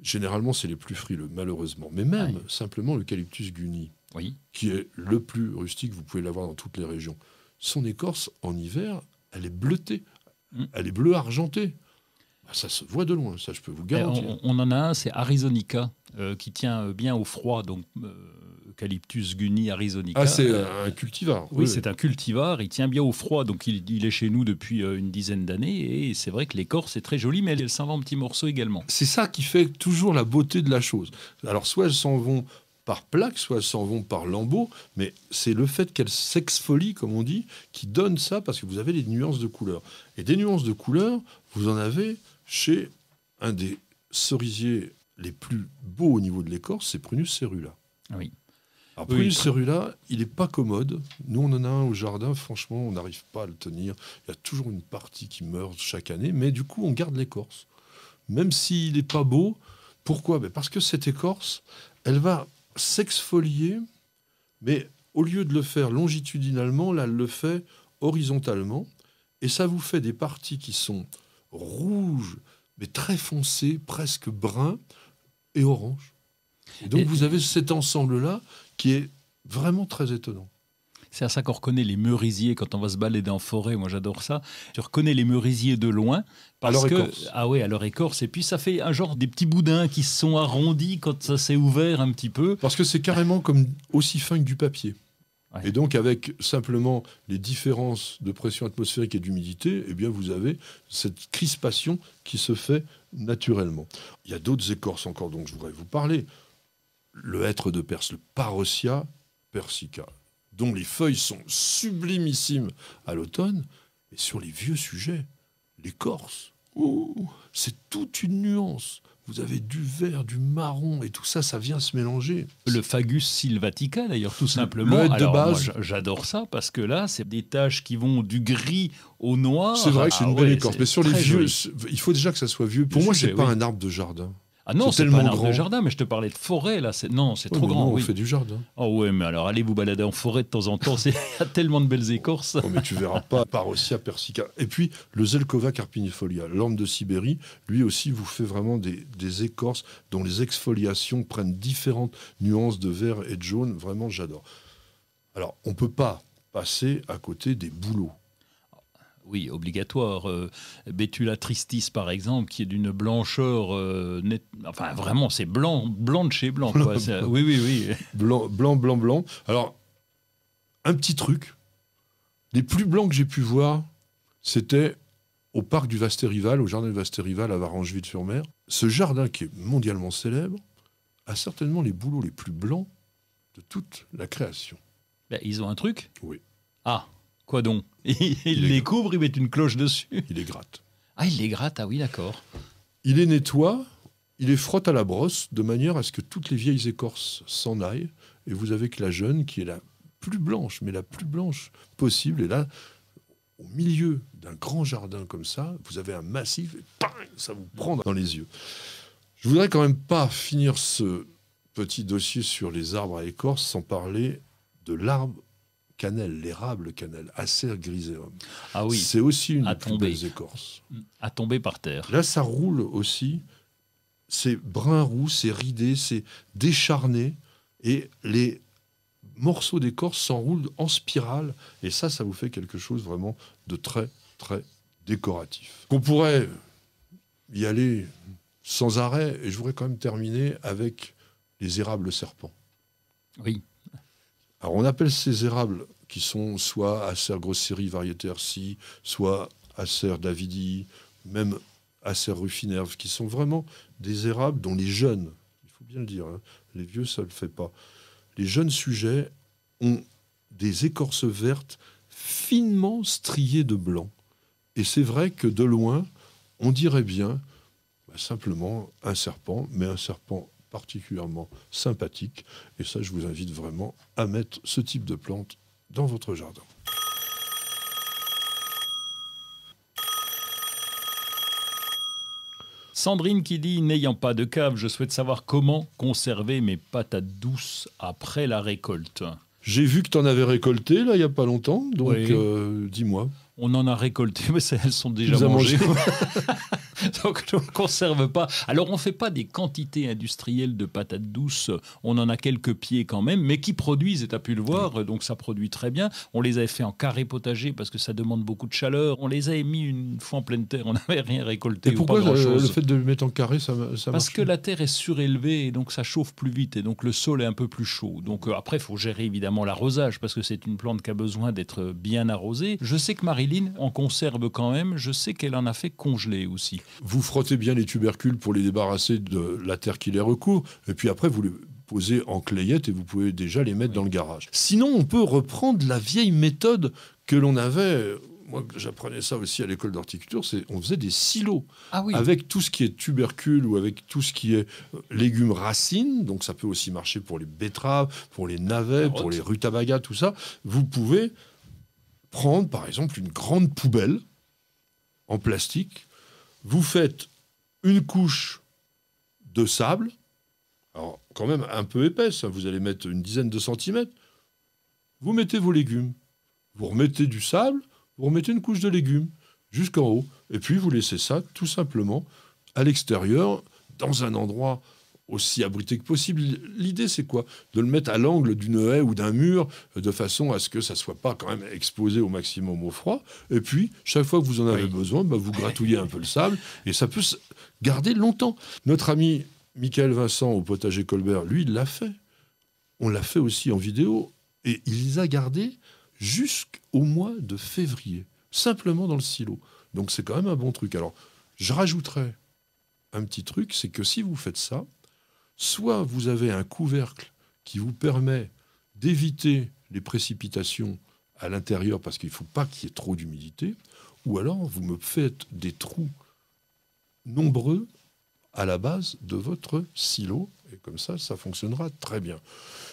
Généralement, c'est les plus frileux, malheureusement. Mais même simplement l'eucalyptus guni, qui est le plus rustique, vous pouvez l'avoir dans toutes les régions. Son écorce, en hiver, elle est bleutée. Mm. Elle est bleu argentée. Ah, ça se voit de loin, ça je peux vous garantir. Eh, on, en a un, c'est Arizonica, euh, qui tient euh, bien au froid, donc calyptus euh, Eucalyptus guni arizonica. Ah, c'est un cultivar. Oui, c'est un cultivar, il tient bien au froid, donc il, est chez nous depuis une dizaine d'années, et c'est vrai que l'écorce est très jolie, mais elle, s'en va en petits morceaux également. C'est ça qui fait toujours la beauté de la chose. Alors soit elles s'en vont par plaques, soit elles s'en vont par lambeaux, mais c'est le fait qu'elles s'exfolient, comme on dit, qui donne ça, parce que vous avez des nuances de couleurs. Et des nuances de couleurs, vous en avez chez un des cerisiers les plus beaux au niveau de l'écorce, c'est Prunus cerula. Oui. Prunus cerula, il n'est pas commode. Nous, on en a un au jardin. Franchement, on n'arrive pas à le tenir. Il y a toujours une partie qui meurt chaque année. Mais du coup, on garde l'écorce. Même s'il n'est pas beau, pourquoi ben, Parce que cette écorce, elle va s'exfolier, mais au lieu de le faire longitudinalement, là, elle le fait horizontalement. Et ça vous fait des parties qui sont rouge, mais très foncé, presque brun et orange. donc vous avez cet ensemble-là qui est vraiment très étonnant. C'est à ça qu'on reconnaît les merisiers quand on va se balader en forêt. Moi, j'adore ça. Tu reconnais les merisiers de loin. Parce à leur écorce. ah oui, à leur écorce. Et puis, ça fait un genre des petits boudins qui sont arrondis quand ça s'est ouvert un petit peu. Parce que c'est carrément comme aussi fin que du papier. Et donc, avec simplement les différences de pression atmosphérique et d'humidité, eh bien, vous avez cette crispation qui se fait naturellement. Il y a d'autres écorces encore dont je voudrais vous parler. Le hêtre de Perse, le Parosia persica, dont les feuilles sont sublimissimes à l'automne, Et sur les vieux sujets, l'écorce, Oh, c'est toute une nuance. Vous avez du vert, du marron, et tout ça, ça vient se mélanger. Le Fagus sylvatica, d'ailleurs, tout simplement. de base. J'adore ça, parce que là, c'est des taches qui vont du gris au noir. C'est vrai que c'est une ah belle écorce. Mais sur les vieux, il faut déjà que ça soit vieux. Pour moi, c'est pas un arbre de jardin. Ah non, c'est le un de jardin, mais je te parlais de forêt, là. Non, c'est trop grand. on fait du jardin. Oh ouais, mais alors allez vous balader en forêt de temps en temps, il y a tellement de belles écorces. Oh, mais tu verras pas, par aussi à Persica. Et puis, le Zelkova carpinifolia, l'arbre de Sibérie, lui aussi vous fait vraiment des, écorces dont les exfoliations prennent différentes nuances de vert et de jaune. Vraiment, j'adore. Alors, on ne peut pas passer à côté des bouleaux oui, obligatoire. Euh, tristis, par exemple, qui est d'une blancheur euh, nette, Enfin, vraiment, c'est blanc, blanc de chez blanc. Quoi. oui, oui, oui. Blanc, blanc, blanc, blanc. Alors, un petit truc. Les plus blancs que j'ai pu voir, c'était au parc du Vasté-Rival, au jardin du Vasté-Rival à Varangeville-sur-Mer. Ce jardin qui est mondialement célèbre a certainement les boulots les plus blancs de toute la création. Ben, ils ont un truc Oui. Ah Quoi donc il les couvre, il met une cloche dessus. Il les gratte. Ah, il les gratte, ah oui, d'accord. Il les nettoie, il les frotte à la brosse de manière à ce que toutes les vieilles écorces s'en aillent. Et vous avez que la jeune qui est la plus blanche, mais la plus blanche possible. Et là, au milieu d'un grand jardin comme ça, vous avez un massif et ça vous prend dans les yeux. Je voudrais quand même pas finir ce petit dossier sur les arbres à écorce sans parler de l'arbre cannelle, l'érable cannelle, Acer griseum. Ah oui. C'est aussi une à écorces. À tomber par terre. Là, ça roule aussi. C'est brun roux, c'est ridé, c'est décharné. Et les morceaux d'écorce s'enroulent en spirale. Et ça, ça vous fait quelque chose vraiment de très, très décoratif. Qu'on pourrait y aller sans arrêt. Et je voudrais quand même terminer avec les érables serpents. Oui. Alors on appelle ces érables qui sont soit Acer grosseri variété si soit Acer davidi, même Acer rufinerve, qui sont vraiment des érables dont les jeunes, il faut bien le dire, hein, les vieux ça le fait pas, les jeunes sujets ont des écorces vertes finement striées de blanc. Et c'est vrai que de loin, on dirait bien bah, simplement un serpent, mais un serpent particulièrement sympathique. Et ça, je vous invite vraiment à mettre ce type de plante dans votre jardin. Sandrine qui dit N'ayant pas de cave, je souhaite savoir comment conserver mes patates douces après la récolte. J'ai vu que tu en avais récolté, là, il n'y a pas longtemps. Donc, euh, dis-moi. On en a récolté, mais elles sont déjà mangées. donc on ne conserve pas. Alors on ne fait pas des quantités industrielles de patates douces, on en a quelques pieds quand même, mais qui produisent, et tu as pu le voir, donc ça produit très bien. On les avait fait en carré potager parce que ça demande beaucoup de chaleur, on les avait mis une fois en pleine terre, on n'avait rien récolté. Et pourquoi le, fait de les mettre en carré, ça, Parce que la terre est surélevée et donc ça chauffe plus vite et donc le sol est un peu plus chaud. Donc euh, après, il faut gérer évidemment l'arrosage parce que c'est une plante qui a besoin d'être bien arrosée. Je sais que Marilyn en conserve quand même, je sais qu'elle en a fait congeler aussi. Vous frottez bien les tubercules pour les débarrasser de la terre qui les recouvre, et puis après, vous les posez en clayette et vous pouvez déjà les mettre dans le garage. Sinon, on peut reprendre la vieille méthode que l'on avait moi j'apprenais ça aussi à l'école d'horticulture, c'est on faisait des silos ah avec tout ce qui est tubercule ou avec tout ce qui est euh, légumes racines. Donc ça peut aussi marcher pour les betteraves, pour les navets, pour les rutabagas, tout ça. Vous pouvez prendre par exemple une grande poubelle en plastique vous faites une couche de sable, quand même un peu épaisse, hein, vous allez mettre une dizaine de centimètres, vous mettez vos légumes, vous remettez du sable, vous remettez une couche de légumes jusqu'en haut, et puis vous laissez ça tout simplement à l'extérieur, dans un endroit aussi abrité que possible. L'idée, c'est quoi De le mettre à l'angle d'une haie ou d'un mur, de façon à ce que ça ne soit pas quand même exposé au maximum au froid. Et puis, chaque fois que vous en avez besoin, bah, vous gratouillez un peu le sable, et ça peut se garder longtemps. Notre ami Michael Vincent au potager Colbert, lui, il l'a fait. On l'a fait aussi en vidéo, et il les a gardés jusqu'au mois de février, simplement dans le silo. Donc c'est quand même un bon truc. Alors, je rajouterais un petit truc, c'est que si vous faites ça, soit vous avez un couvercle qui vous permet d'éviter les précipitations à l'intérieur parce qu'il ne faut pas qu'il y ait trop d'humidité, ou alors vous me faites des trous nombreux à la base de votre silo. Et comme ça, ça fonctionnera très bien.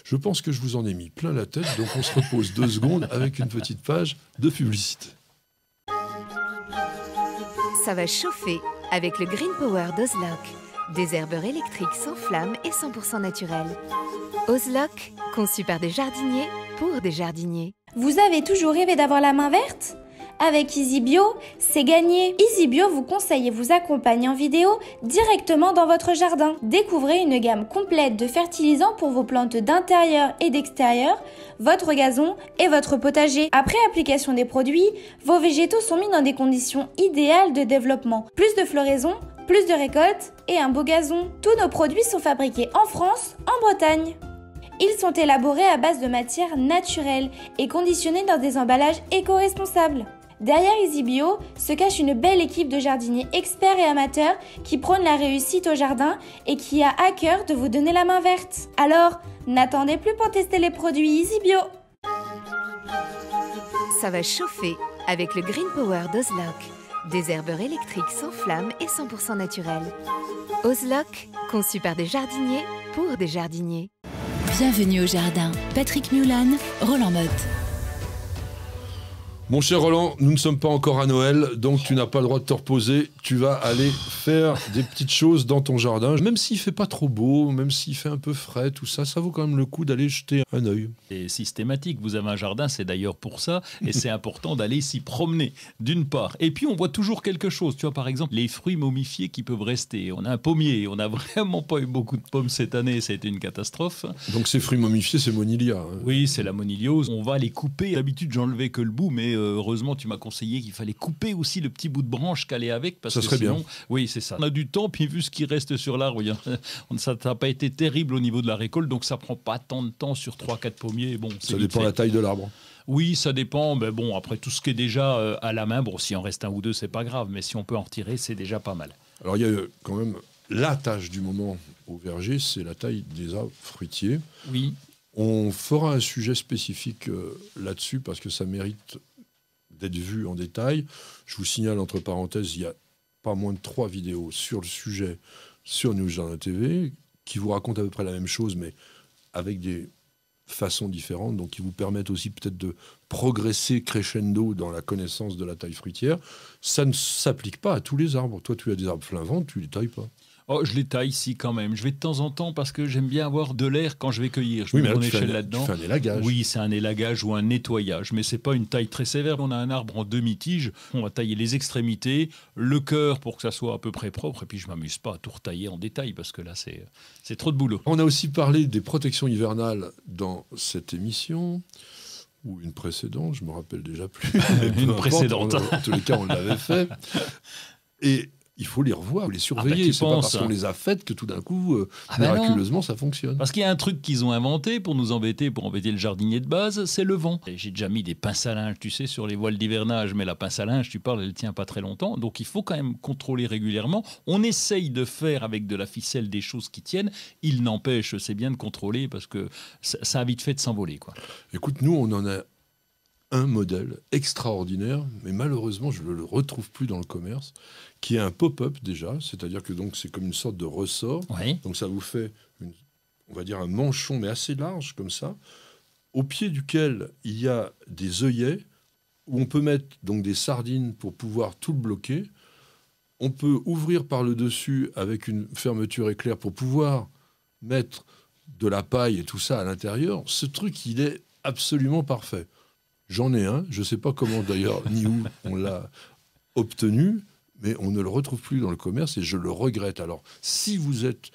Je pense que je vous en ai mis plein la tête, donc on se repose deux secondes avec une petite page de publicité. Ça va chauffer avec le Green Power d'Ozlock. Des herbeurs électriques sans flamme et 100% naturels. Ozlock, conçu par des jardiniers pour des jardiniers. Vous avez toujours rêvé d'avoir la main verte avec EasyBio, c'est gagné. EasyBio vous conseille et vous accompagne en vidéo directement dans votre jardin. Découvrez une gamme complète de fertilisants pour vos plantes d'intérieur et d'extérieur, votre gazon et votre potager. Après application des produits, vos végétaux sont mis dans des conditions idéales de développement. Plus de floraison, plus de récoltes et un beau gazon. Tous nos produits sont fabriqués en France, en Bretagne. Ils sont élaborés à base de matières naturelles et conditionnés dans des emballages éco-responsables. Derrière EasyBio se cache une belle équipe de jardiniers experts et amateurs qui prônent la réussite au jardin et qui a à cœur de vous donner la main verte. Alors, n'attendez plus pour tester les produits EasyBio. Ça va chauffer avec le Green Power d'Ozlock. Des herbeurs électriques sans flamme et 100% naturels. Ozlock, conçu par des jardiniers pour des jardiniers. Bienvenue au jardin. Patrick Mulan, Roland Motte. Mon cher Roland, nous ne sommes pas encore à Noël, donc tu n'as pas le droit de te reposer. Tu vas aller faire des petites choses dans ton jardin. Même s'il fait pas trop beau, même s'il fait un peu frais, tout ça, ça vaut quand même le coup d'aller jeter un oeil. C'est systématique. Vous avez un jardin, c'est d'ailleurs pour ça. Et c'est important d'aller s'y promener, d'une part. Et puis, on voit toujours quelque chose. Tu vois, par exemple, les fruits momifiés qui peuvent rester. On a un pommier. On n'a vraiment pas eu beaucoup de pommes cette année. c'est une catastrophe. Donc, ces fruits momifiés, c'est monilia. Hein. Oui, c'est la moniliose. On va les couper. D'habitude, j'enlevais que le bout, mais euh, euh, heureusement, tu m'as conseillé qu'il fallait couper aussi le petit bout de branche est avec. Parce ça que serait sinon, bien. Oui, c'est ça. On a du temps, puis vu ce qui reste sur l'arbre, ça n'a pas été terrible au niveau de la récolte, donc ça prend pas tant de temps sur 3-4 pommiers. Bon, ça dépend de la taille de l'arbre. Oui, ça dépend. Mais bon, après tout ce qui est déjà euh, à la main, bon, s'il en reste un ou deux, c'est pas grave. Mais si on peut en retirer, c'est déjà pas mal. Alors il y a euh, quand même la tâche du moment au verger, c'est la taille des arbres fruitiers. Oui. On fera un sujet spécifique là-dessus parce que ça mérite d'être vu en détail. Je vous signale, entre parenthèses, il y a pas moins de trois vidéos sur le sujet sur News Journal TV qui vous racontent à peu près la même chose, mais avec des façons différentes, donc qui vous permettent aussi peut-être de progresser crescendo dans la connaissance de la taille fruitière. Ça ne s'applique pas à tous les arbres. Toi, tu as des arbres flinvants, tu les tailles pas. Oh, je les taille ici quand même. Je vais de temps en temps parce que j'aime bien avoir de l'air quand je vais cueillir. Je oui, mais échelle là-dedans. un élagage. Oui, c'est un élagage ou un nettoyage, mais c'est pas une taille très sévère. On a un arbre en demi-tige. On va tailler les extrémités, le cœur pour que ça soit à peu près propre. Et puis je m'amuse pas à tout retailler en détail parce que là, c'est c'est trop de boulot. On a aussi parlé des protections hivernales dans cette émission ou une précédente, je me rappelle déjà plus. une précédente. En tous les cas, on l'avait fait. Et il faut les revoir, les ah, bah, surveiller. c'est pas parce qu'on hein. les a faites que tout d'un coup, euh, ah, bah miraculeusement, ça fonctionne. Parce qu'il y a un truc qu'ils ont inventé pour nous embêter, pour embêter le jardinier de base, c'est le vent. J'ai déjà mis des pinces à linge, tu sais, sur les voiles d'hivernage, mais la pince à linge, tu parles, elle tient pas très longtemps. Donc il faut quand même contrôler régulièrement. On essaye de faire avec de la ficelle des choses qui tiennent. Il n'empêche, c'est bien de contrôler parce que ça, ça a vite fait de s'envoler. Écoute, nous, on en a un modèle extraordinaire, mais malheureusement, je ne le retrouve plus dans le commerce, qui est un pop-up déjà, c'est-à-dire que donc c'est comme une sorte de ressort. Donc ça vous fait, on va dire, un manchon, mais assez large comme ça, au pied duquel il y a des œillets où on peut mettre donc des sardines pour pouvoir tout bloquer. On peut ouvrir par le dessus avec une fermeture éclair pour pouvoir mettre de la paille et tout ça à l'intérieur. Ce truc, il est absolument parfait. J'en ai un, je ne sais pas comment d'ailleurs, ni où on l'a obtenu, mais on ne le retrouve plus dans le commerce et je le regrette. Alors, si vous êtes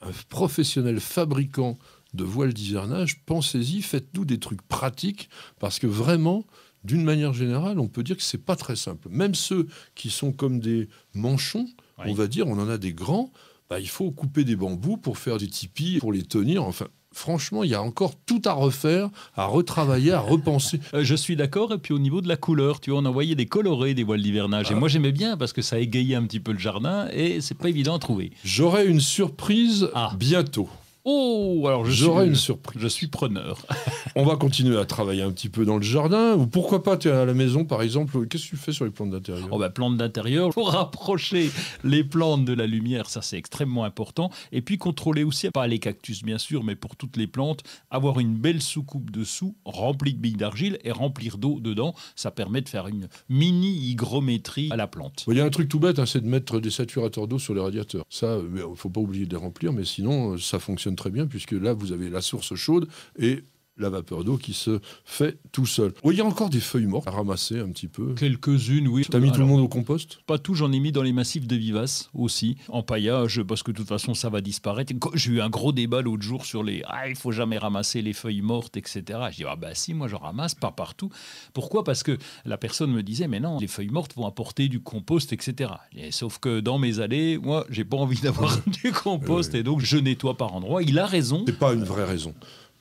un professionnel fabricant de voiles d'hivernage, pensez-y, faites-nous des trucs pratiques, parce que vraiment, d'une manière générale, on peut dire que ce n'est pas très simple. Même ceux qui sont comme des manchons, on va dire, on en a des grands, bah, il faut couper des bambous pour faire des tipis, pour les tenir, enfin, franchement, il y a encore tout à refaire, à retravailler, à repenser. Euh, je suis d'accord. Et puis au niveau de la couleur, tu vois, on envoyait des colorés des voiles d'hivernage. Et ah. moi, j'aimais bien parce que ça égayait un petit peu le jardin et c'est pas évident à trouver. J'aurai une surprise ah. bientôt. Oh, alors j'aurai une surprise. Je suis preneur. on va continuer à travailler un petit peu dans le jardin. Ou pourquoi pas, tu es à la maison par exemple. Qu'est-ce que tu fais sur les plantes d'intérieur oh bah, Plantes d'intérieur, pour rapprocher les plantes de la lumière, ça c'est extrêmement important. Et puis contrôler aussi, pas les cactus bien sûr, mais pour toutes les plantes, avoir une belle soucoupe dessous remplie de billes d'argile et remplir d'eau dedans. Ça permet de faire une mini hygrométrie à la plante. Il y a un truc tout bête, hein, c'est de mettre des saturateurs d'eau sur les radiateurs. Ça, euh, il ne euh, faut pas oublier de les remplir, mais sinon, euh, ça fonctionne très bien puisque là, vous avez la source chaude et la vapeur d'eau qui se fait tout seul. Oui, il y a encore des feuilles mortes à ramasser un petit peu. Quelques-unes, oui. T'as mis tout le monde au compost Pas tout, j'en ai mis dans les massifs de vivaces aussi, en paillage, parce que de toute façon, ça va disparaître. J'ai eu un gros débat l'autre jour sur les Ah, il faut jamais ramasser les feuilles mortes, etc. Je dis Ah, bah si, moi, je ramasse, pas partout. Pourquoi Parce que la personne me disait Mais non, les feuilles mortes vont apporter du compost, etc. Et, sauf que dans mes allées, moi, j'ai pas envie d'avoir du compost, et donc je nettoie par endroit. Il a raison. C'est pas une vraie raison.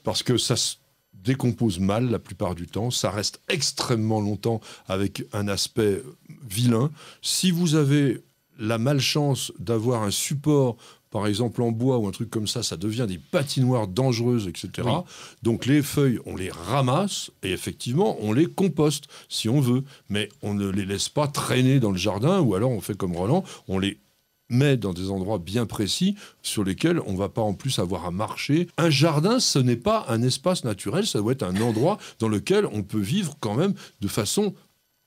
Parce que ça se décompose mal la plupart du temps. Ça reste extrêmement longtemps avec un aspect vilain. Si vous avez la malchance d'avoir un support par exemple en bois ou un truc comme ça, ça devient des patinoires dangereuses, etc. Donc les feuilles, on les ramasse et effectivement, on les composte si on veut, mais on ne les laisse pas traîner dans le jardin ou alors on fait comme Roland, on les mais dans des endroits bien précis sur lesquels on va pas en plus avoir à marcher. Un jardin, ce n'est pas un espace naturel, ça doit être un endroit dans lequel on peut vivre quand même de façon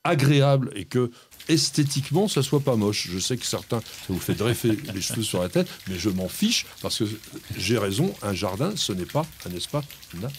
agréable et que esthétiquement, ça soit pas moche. Je sais que certains, ça vous fait dreffer les cheveux sur la tête, mais je m'en fiche parce que j'ai raison, un jardin, ce n'est pas un espace naturel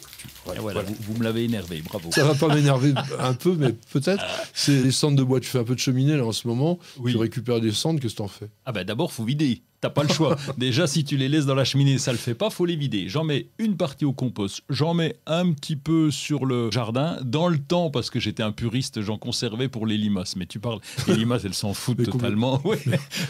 voilà, Vous, me l'avez énervé, bravo. Ça va pas m'énerver un peu, mais peut-être. C'est les cendres de bois. Tu fais un peu de cheminée là en ce moment. Oui. Tu récupères des cendres, Que ce que t'en fais Ah ben bah, d'abord, faut vider. T'as pas le choix. Déjà, si tu les laisses dans la cheminée, ça le fait pas, faut les vider. J'en mets une partie au compost. J'en mets un petit peu sur le jardin. Dans le temps, parce que j'étais un puriste, j'en conservais pour les limaces. Mais tu parles, les limaces, elles s'en foutent totalement.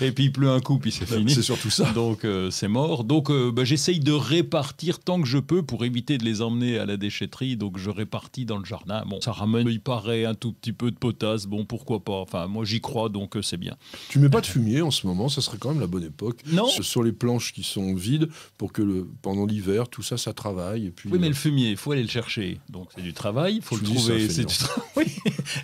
Et puis il pleut un coup, puis c'est fini. C'est surtout ça. Donc euh, c'est mort. Donc euh, bah, j'essaye de répartir tant que je peux pour éviter de les emmener à la déchetterie, donc je répartis dans le jardin. Bon, ça ramène, il paraît, un tout petit peu de potasse. Bon, pourquoi pas Enfin, moi j'y crois, donc euh, c'est bien. Tu mets pas de fumier en ce moment, ça serait quand même la bonne époque. Non. sont les planches qui sont vides, pour que le, pendant l'hiver, tout ça, ça travaille. puis, oui, mais euh, le fumier, il faut aller le chercher. Donc c'est du travail, il faut le trouver. oui.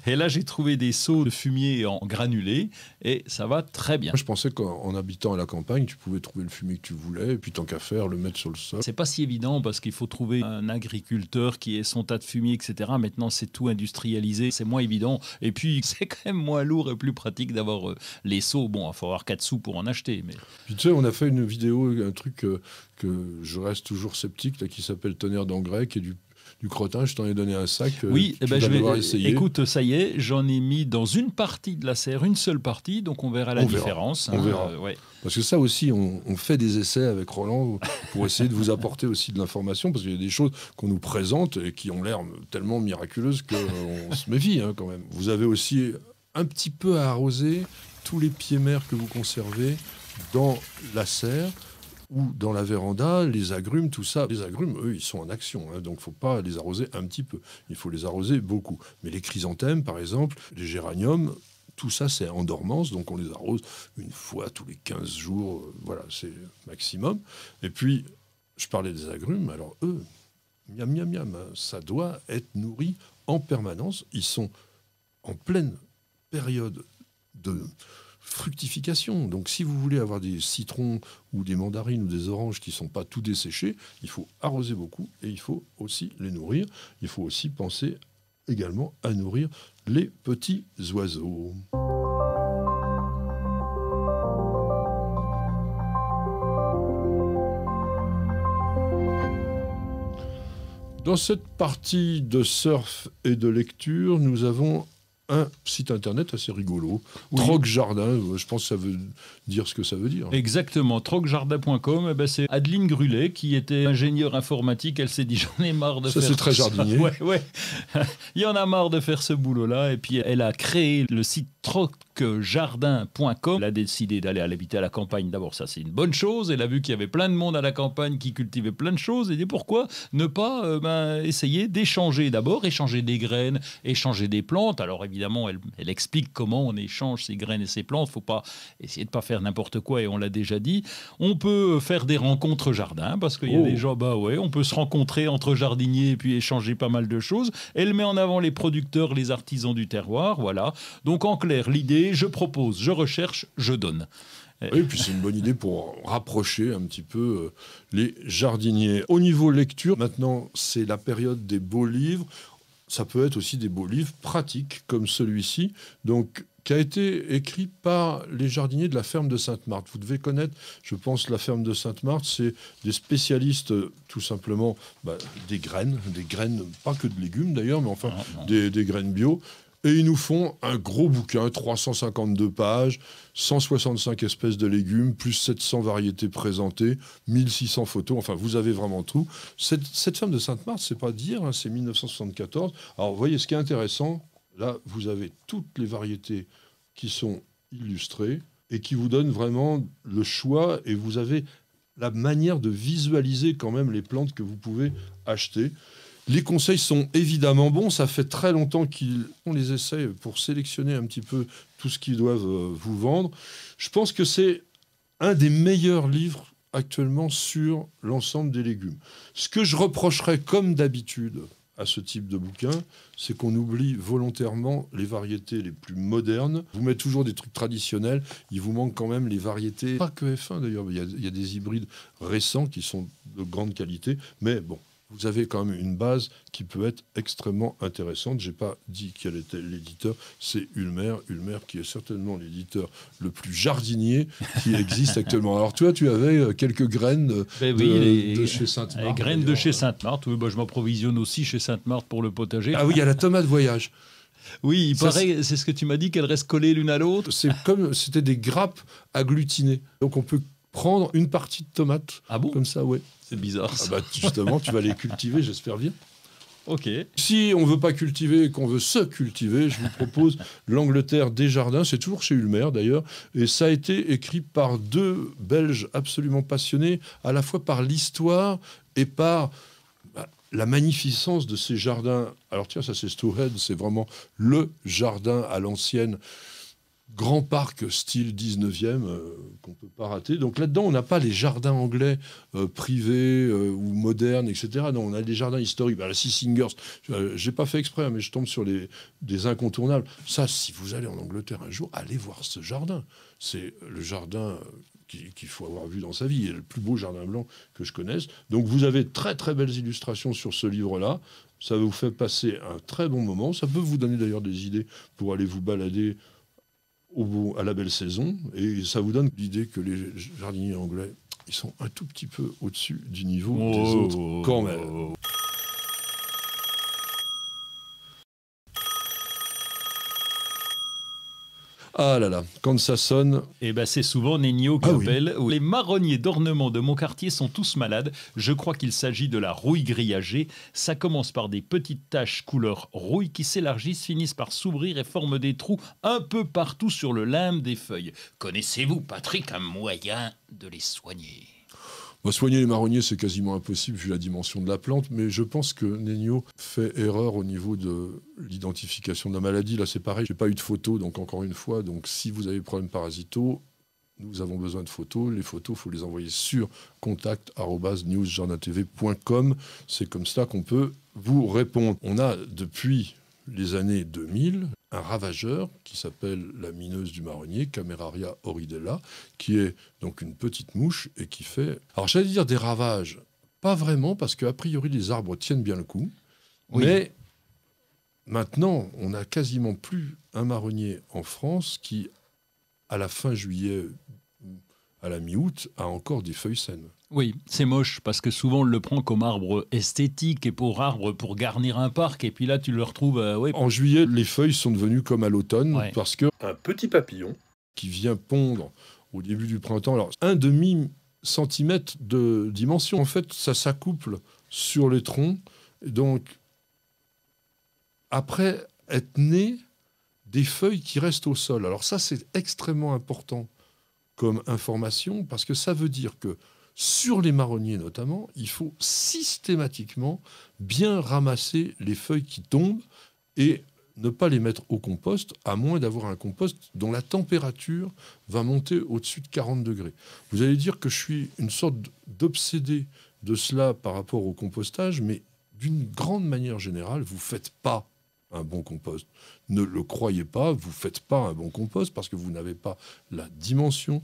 Et là, j'ai trouvé des seaux de fumier en granulé et ça va très bien. je pensais qu'en habitant à la campagne, tu pouvais trouver le fumier que tu voulais et puis tant qu'à faire, le mettre sur le sol. C'est pas si évident parce qu'il faut trouver un agriculteur qui est son tas de fumier, etc. Maintenant, c'est tout industrialisé, c'est moins évident. Et puis, c'est quand même moins lourd et plus pratique d'avoir euh, les seaux. Bon, il faut avoir 4 sous pour en acheter. Mais... tu sais, on a fait une vidéo, un truc euh, que je reste toujours sceptique, là, qui s'appelle Tonnerre d'engrais, qui est du du crottin, je t'en ai donné un sac. Euh, oui, eh ben, je vais essayer. Écoute, ça y est, j'en ai mis dans une partie de la serre, une seule partie, donc on verra la différence. Hein, euh, parce que ça aussi, on, fait des essais avec Roland pour essayer de vous apporter aussi de l'information, parce qu'il y a des choses qu'on nous présente et qui ont l'air tellement miraculeuses qu'on euh, se méfie hein, quand même. Vous avez aussi un petit peu à arroser tous les pieds mers que vous conservez dans la serre ou dans la véranda, les agrumes, tout ça. Les agrumes, eux, ils sont en action, hein, donc faut pas les arroser un petit peu, il faut les arroser beaucoup. Mais les chrysanthèmes, par exemple, les géraniums, tout ça, c'est en dormance, donc on les arrose une fois tous les 15 jours, euh, voilà, c'est maximum. Et puis, je parlais des agrumes, alors eux, miam, miam, miam, hein, ça doit être nourri en permanence. Ils sont en pleine période de fructification. Donc si vous voulez avoir des citrons ou des mandarines ou des oranges qui ne sont pas tout desséchés, il faut arroser beaucoup et il faut aussi les nourrir. Il faut aussi penser également à nourrir les petits oiseaux. Dans cette partie de surf et de lecture, nous avons un site internet assez rigolo. TrocJardin, euh, je pense que ça veut dire ce que ça veut dire. Exactement, trocjardin.com, eh ben, c'est Adeline Grulet qui était ingénieure informatique, elle s'est dit j'en ai marre de ça, faire c'est très jardinier. Ouais, Il y en a marre de faire ce boulot-là et puis elle a créé le site Troc jardin.com. Elle a décidé d'aller habiter à la campagne. D'abord, ça, c'est une bonne chose. Elle a vu qu'il y avait plein de monde à la campagne qui cultivait plein de choses. Et dit pourquoi ne pas euh, ben, essayer d'échanger d'abord, échanger des graines, échanger des plantes. Alors, évidemment, elle, explique comment on échange ces graines et ces plantes. faut pas essayer de pas faire n'importe quoi. Et on l'a déjà dit. On peut faire des rencontres jardin parce qu'il y a oh. des gens, bah ouais, on peut se rencontrer entre jardiniers et puis échanger pas mal de choses. Elle met en avant les producteurs, les artisans du terroir. Voilà. Donc, en clair, l'idée, je propose, je recherche, je donne. Oui, et puis c'est une bonne idée pour rapprocher un petit peu euh, les jardiniers. Au niveau lecture, maintenant c'est la période des beaux livres. Ça peut être aussi des beaux livres pratiques comme celui-ci. Donc qui a été écrit par les jardiniers de la ferme de Sainte-Marthe. Vous devez connaître, je pense, la ferme de Sainte-Marthe, c'est des spécialistes tout simplement bah, des graines, des graines, pas que de légumes d'ailleurs, mais enfin ah, des, graines bio. Et ils nous font un gros bouquin, 352 pages, 165 espèces de légumes, plus 700 variétés présentées, 1600 photos, enfin vous avez vraiment tout. Cette, cette femme de Sainte-Marthe, c'est pas dire, hein, c'est 1974. Alors vous voyez ce qui est intéressant, là vous avez toutes les variétés qui sont illustrées et qui vous donnent vraiment le choix et vous avez la manière de visualiser quand même les plantes que vous pouvez acheter. Les conseils sont évidemment bons. Ça fait très longtemps qu'on les essaye pour sélectionner un petit peu tout ce qu'ils doivent euh, vous vendre. Je pense que c'est un des meilleurs livres actuellement sur l'ensemble des légumes. Ce que je reprocherais comme d'habitude à ce type de bouquin, c'est qu'on oublie volontairement les variétés les plus modernes. Vous mettez toujours des trucs traditionnels, il vous manque quand même les variétés. Pas que F1 d'ailleurs, il y a des hybrides récents qui sont de grande qualité, mais bon, vous avez quand même une base qui peut être extrêmement intéressante. Je n'ai pas dit quel était l'éditeur, c'est Ulmer. Ulmer qui est certainement l'éditeur le plus jardinier qui existe actuellement. Alors toi, tu avais euh, quelques graines ben de, chez Sainte-Marthe. Les graines de chez Sainte-Marthe, oui, ben, je m'approvisionne aussi chez Sainte-Marthe pour le potager. Ah oui, il y a la tomate voyage. Oui, paraît, c'est ce que tu m'as dit, qu'elles restent collées l'une à l'autre. C'est comme, c'était des grappes agglutinées. Donc on peut prendre une partie de tomate. Ah Comme ça, ouais. C'est bizarre. Ah ça. Bah, justement, tu vas les cultiver, j'espère bien. Ok. Si on veut pas cultiver qu'on veut se cultiver, je vous propose l'Angleterre des jardins. C'est toujours chez Ulmer d'ailleurs. Et ça a été écrit par deux Belges absolument passionnés, à la fois par l'histoire et par bah, la magnificence de ces jardins. Alors tiens, ça c'est Stouhead, c'est vraiment le jardin à l'ancienne grand parc style 19e euh, qu'on ne peut pas rater. Donc là-dedans, on n'a pas les jardins anglais euh, privés euh, ou modernes, etc. Non, on a des jardins historiques. Bah, la Six je n'ai pas fait exprès, hein, mais je tombe sur les, des incontournables. Ça, si vous allez en Angleterre un jour, allez voir ce jardin. C'est le jardin qu'il faut avoir vu dans sa vie, et le plus beau jardin blanc que je connaisse. Donc vous avez très très belles illustrations sur ce livre-là. Ça vous fait passer un très bon moment. Ça peut vous donner d'ailleurs des idées pour aller vous balader au, à la belle saison. Et ça vous donne l'idée que les jardiniers anglais, ils sont un tout petit peu au-dessus du niveau oh. des autres, quand même. Ah là là, quand ça sonne. Eh ben c'est souvent Nénio qui ah Les marronniers d'ornement de mon quartier sont tous malades. Je crois qu'il s'agit de la rouille grillagée. Ça commence par des petites taches couleur rouille qui s'élargissent, finissent par s'ouvrir et forment des trous un peu partout sur le limbe des feuilles. Connaissez-vous, Patrick, un moyen de les soigner soigner les marronniers, c'est quasiment impossible vu la dimension de la plante, mais je pense que Nenio fait erreur au niveau de l'identification de la maladie. Là, c'est pareil, Je n'ai pas eu de photos, donc encore une fois, donc si vous avez des problèmes parasitaux, nous avons besoin de photos. Les photos, il faut les envoyer sur contact.newsjournatv.com. C'est comme ça qu'on peut vous répondre. On a depuis les années 2000, un ravageur qui s'appelle la mineuse du marronnier, Cameraria oridella, qui est donc une petite mouche et qui fait. Alors j'allais dire des ravages, pas vraiment, parce a priori les arbres tiennent bien le coup, mais maintenant on n'a quasiment plus un marronnier en France qui, à la fin juillet à la mi-août, a encore des feuilles saines. Oui, c'est moche parce que souvent on le prend comme arbre esthétique et pour arbre pour garnir un parc et puis là tu le retrouves. Euh, en juillet, les feuilles sont devenues comme à l'automne parce que un petit papillon qui vient pondre au début du printemps. Alors un demi centimètre de dimension, en fait, ça s'accouple sur les troncs. Donc après être né des feuilles qui restent au sol. Alors ça c'est extrêmement important comme information, parce que ça veut dire que sur les marronniers notamment, il faut systématiquement bien ramasser les feuilles qui tombent et ne pas les mettre au compost, à moins d'avoir un compost dont la température va monter au-dessus de 40 degrés. Vous allez dire que je suis une sorte d'obsédé de cela par rapport au compostage, mais d'une grande manière générale, vous faites pas un bon compost. Ne le croyez pas, vous faites pas un bon compost parce que vous n'avez pas la dimension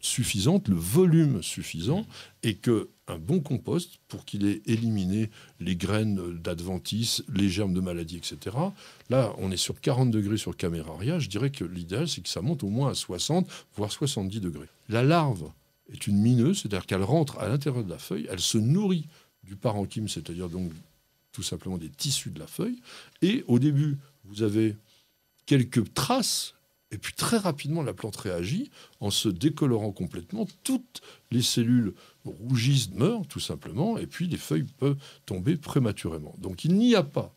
suffisante, le volume suffisant, et que un bon compost, pour qu'il ait éliminé les graines d'adventice, les germes de maladie etc. Là, on est sur 40 degrés sur Caméraria. Je dirais que l'idéal, c'est que ça monte au moins à 60, voire 70 degrés. La larve est une mineuse, c'est-à-dire qu'elle rentre à l'intérieur de la feuille, elle se nourrit du parenchyme, c'est-à-dire donc tout simplement des tissus de la feuille. Et au début, vous avez quelques traces et puis très rapidement, la plante réagit en se décolorant complètement. Toutes les cellules rougissent, meurent tout simplement, et puis les feuilles peuvent tomber prématurément. Donc il n'y a pas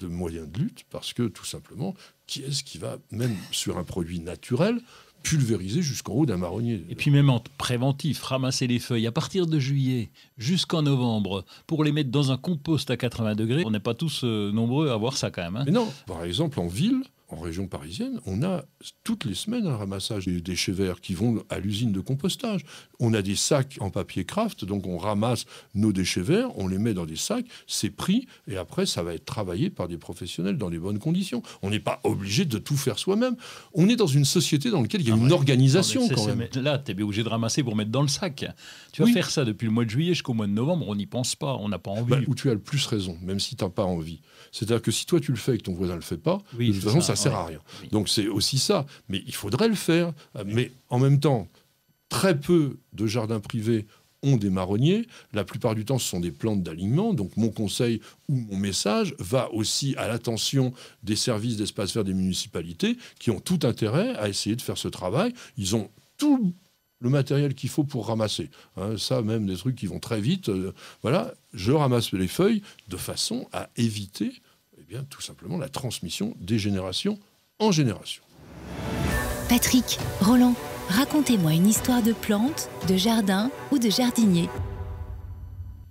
de moyens de lutte parce que tout simplement, qui est-ce qui va, même sur un produit naturel, pulvériser jusqu'en haut d'un marronnier. Et puis même en préventif, ramasser les feuilles à partir de juillet jusqu'en novembre pour les mettre dans un compost à 80 degrés. On n'est pas tous euh, nombreux à voir ça quand même. Hein. Mais non, par exemple en ville, en région parisienne, on a toutes les semaines un ramassage des déchets verts qui vont à l'usine de compostage. On a des sacs en papier craft, donc on ramasse nos déchets verts, on les met dans des sacs, c'est pris, et après ça va être travaillé par des professionnels dans les bonnes conditions. On n'est pas obligé de tout faire soi-même. On est dans une société dans laquelle il y a ah une organisation quand même. Là, tu es obligé de ramasser pour mettre dans le sac. Tu vas faire ça depuis le mois de juillet jusqu'au mois de novembre, on n'y pense pas, on n'a pas envie. Bah, où tu as le plus raison, même si tu n'as pas envie. C'est-à-dire que si toi tu le fais et que ton voisin ne le fait pas, de toute façon ça ça sert à rien. Donc c'est aussi ça. Mais il faudrait le faire. Mais en même temps, très peu de jardins privés ont des marronniers. La plupart du temps, ce sont des plantes d'alignement. Donc, mon conseil ou mon message va aussi à l'attention des services d'espace vert des municipalités qui ont tout intérêt à essayer de faire ce travail. Ils ont tout le matériel qu'il faut pour ramasser. Hein. ça, même des trucs qui vont très vite. Euh, voilà, je ramasse les feuilles de façon à éviter eh tout simplement la transmission des générations en génération. Patrick, Roland, racontez-moi une histoire de plante, de jardin ou de jardinier.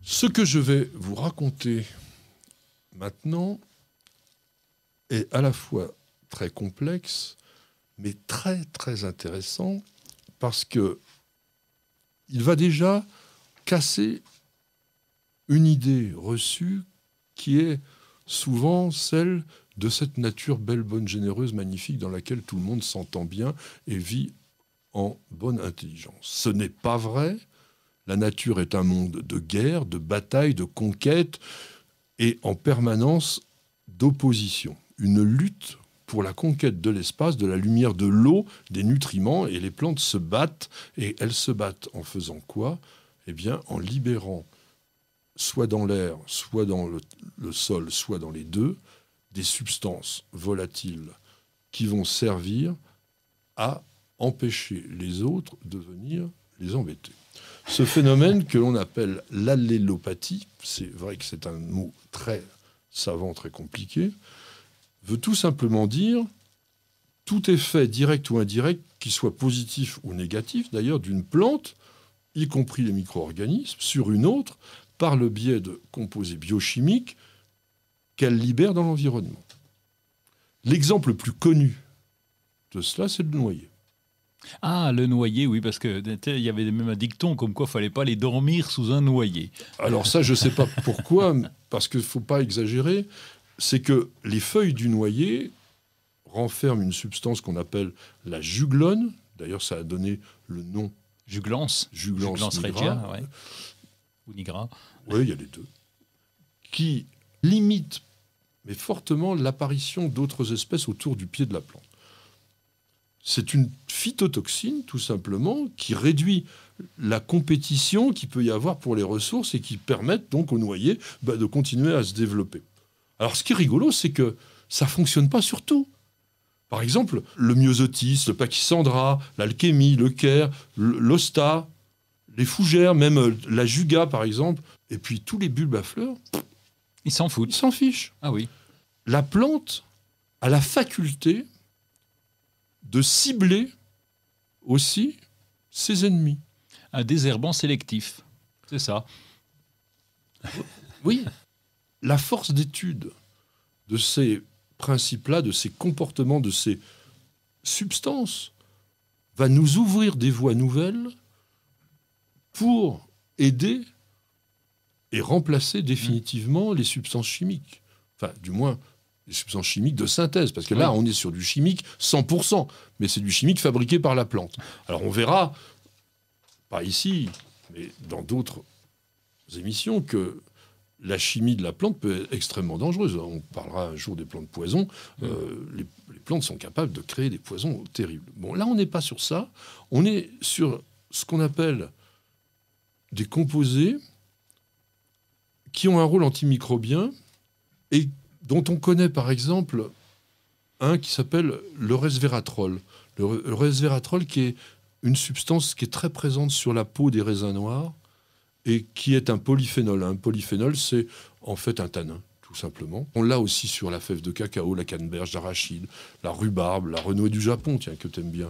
Ce que je vais vous raconter maintenant est à la fois très complexe, mais très très intéressant parce que il va déjà casser une idée reçue qui est souvent celle de cette nature belle, bonne, généreuse, magnifique, dans laquelle tout le monde s'entend bien et vit en bonne intelligence. Ce n'est pas vrai. La nature est un monde de guerre, de bataille, de conquête et en permanence d'opposition. Une lutte pour la conquête de l'espace, de la lumière, de l'eau, des nutriments, et les plantes se battent, et elles se battent en faisant quoi Eh bien, en libérant soit dans l'air, soit dans le, sol, soit dans les deux, des substances volatiles qui vont servir à empêcher les autres de venir les embêter. Ce phénomène que l'on appelle l'allélopathie, c'est vrai que c'est un mot très savant, très compliqué, veut tout simplement dire tout effet direct ou indirect, qui soit positif ou négatif d'ailleurs, d'une plante, y compris les micro-organismes, sur une autre, par le biais de composés biochimiques qu'elle libère dans l'environnement. L'exemple le plus connu de cela, c'est le noyer. Ah, le noyer, oui, parce que il y avait même un dicton comme quoi il fallait pas les dormir sous un noyer. Alors ça, je ne sais pas pourquoi, parce qu'il ne faut pas exagérer. C'est que les feuilles du noyer renferment une substance qu'on appelle la juglone. D'ailleurs, ça a donné le nom. Juglance. Juglance, juglance regia, ou Oui, il y a les deux. Qui limitent, mais fortement, l'apparition d'autres espèces autour du pied de la plante. C'est une phytotoxine, tout simplement, qui réduit la compétition qu'il peut y avoir pour les ressources et qui permettent donc aux noyer bah, de continuer à se développer. Alors, ce qui est rigolo, c'est que ça fonctionne pas sur tout. Par exemple, le myosotis, le pachysandra, l'alchémie, le caire, l'osta, les fougères, même euh, la juga par exemple, et puis tous les bulbes à fleurs, ils s'en foutent. Ils s'en fichent. Ah oui. La plante a la faculté de cibler aussi ses ennemis. Un désherbant sélectif, c'est ça. oui. La force d'étude de ces principes-là, de ces comportements, de ces substances, va nous ouvrir des voies nouvelles pour aider et remplacer définitivement les substances chimiques. Enfin, du moins, les substances chimiques de synthèse, parce que là, on est sur du chimique 100%, mais c'est du chimique fabriqué par la plante. Alors on verra, pas ici, mais dans d'autres émissions, que la chimie de la plante peut être extrêmement dangereuse. On parlera un jour des plantes poison. Euh, les, plantes sont capables de créer des poisons terribles. Bon, là, on n'est pas sur ça. On est sur ce qu'on appelle des composés qui ont un rôle antimicrobien et dont on connaît par exemple un qui s'appelle le resveratrol. Le, resveratrol qui est une substance qui est très présente sur la peau des raisins noirs et qui est un polyphénol. Un polyphénol, c'est en fait un tanin, tout simplement. On l'a aussi sur la fève de cacao, la canneberge, l'arachide, la rhubarbe, la renouée du Japon, tiens, que t'aimes bien,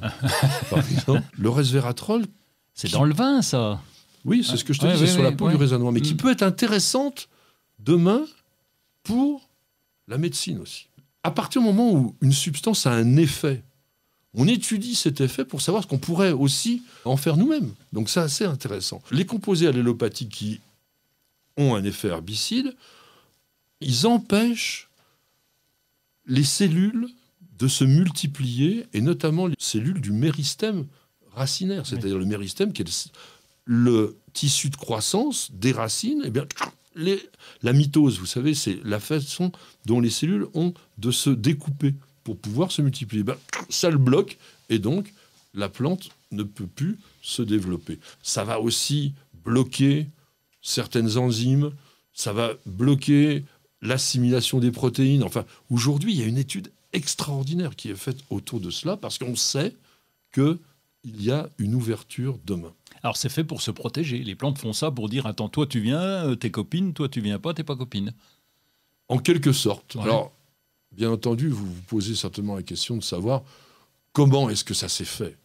Le resveratrol... C'est dans le vin, ça oui, c'est ce que je te disais sur la peau du raisonnement, mais qui mm. peut être intéressante demain pour la médecine aussi. À partir du moment où une substance a un effet, on étudie cet effet pour savoir ce qu'on pourrait aussi en faire nous-mêmes. Donc c'est assez intéressant. Les composés allélopathiques qui ont un effet herbicide, ils empêchent les cellules de se multiplier, et notamment les cellules du méristème racinaire, c'est-à-dire le méristème qui est le tissu de croissance des racines, eh bien, la mitose, vous savez, c'est la façon dont les cellules ont de se découper pour pouvoir se multiplier. Eh ça le bloque et donc la plante ne peut plus se développer. Ça va aussi bloquer certaines enzymes, ça va bloquer l'assimilation des protéines. Enfin, aujourd'hui, il y a une étude extraordinaire qui est faite autour de cela parce qu'on sait qu'il y a une ouverture demain. Alors c'est fait pour se protéger. Les plantes font ça pour dire attends, toi tu viens, euh, t'es copine, toi tu viens pas, t'es pas copine. En quelque sorte. Alors, bien entendu, vous vous posez certainement la question de savoir comment est-ce que ça s'est fait.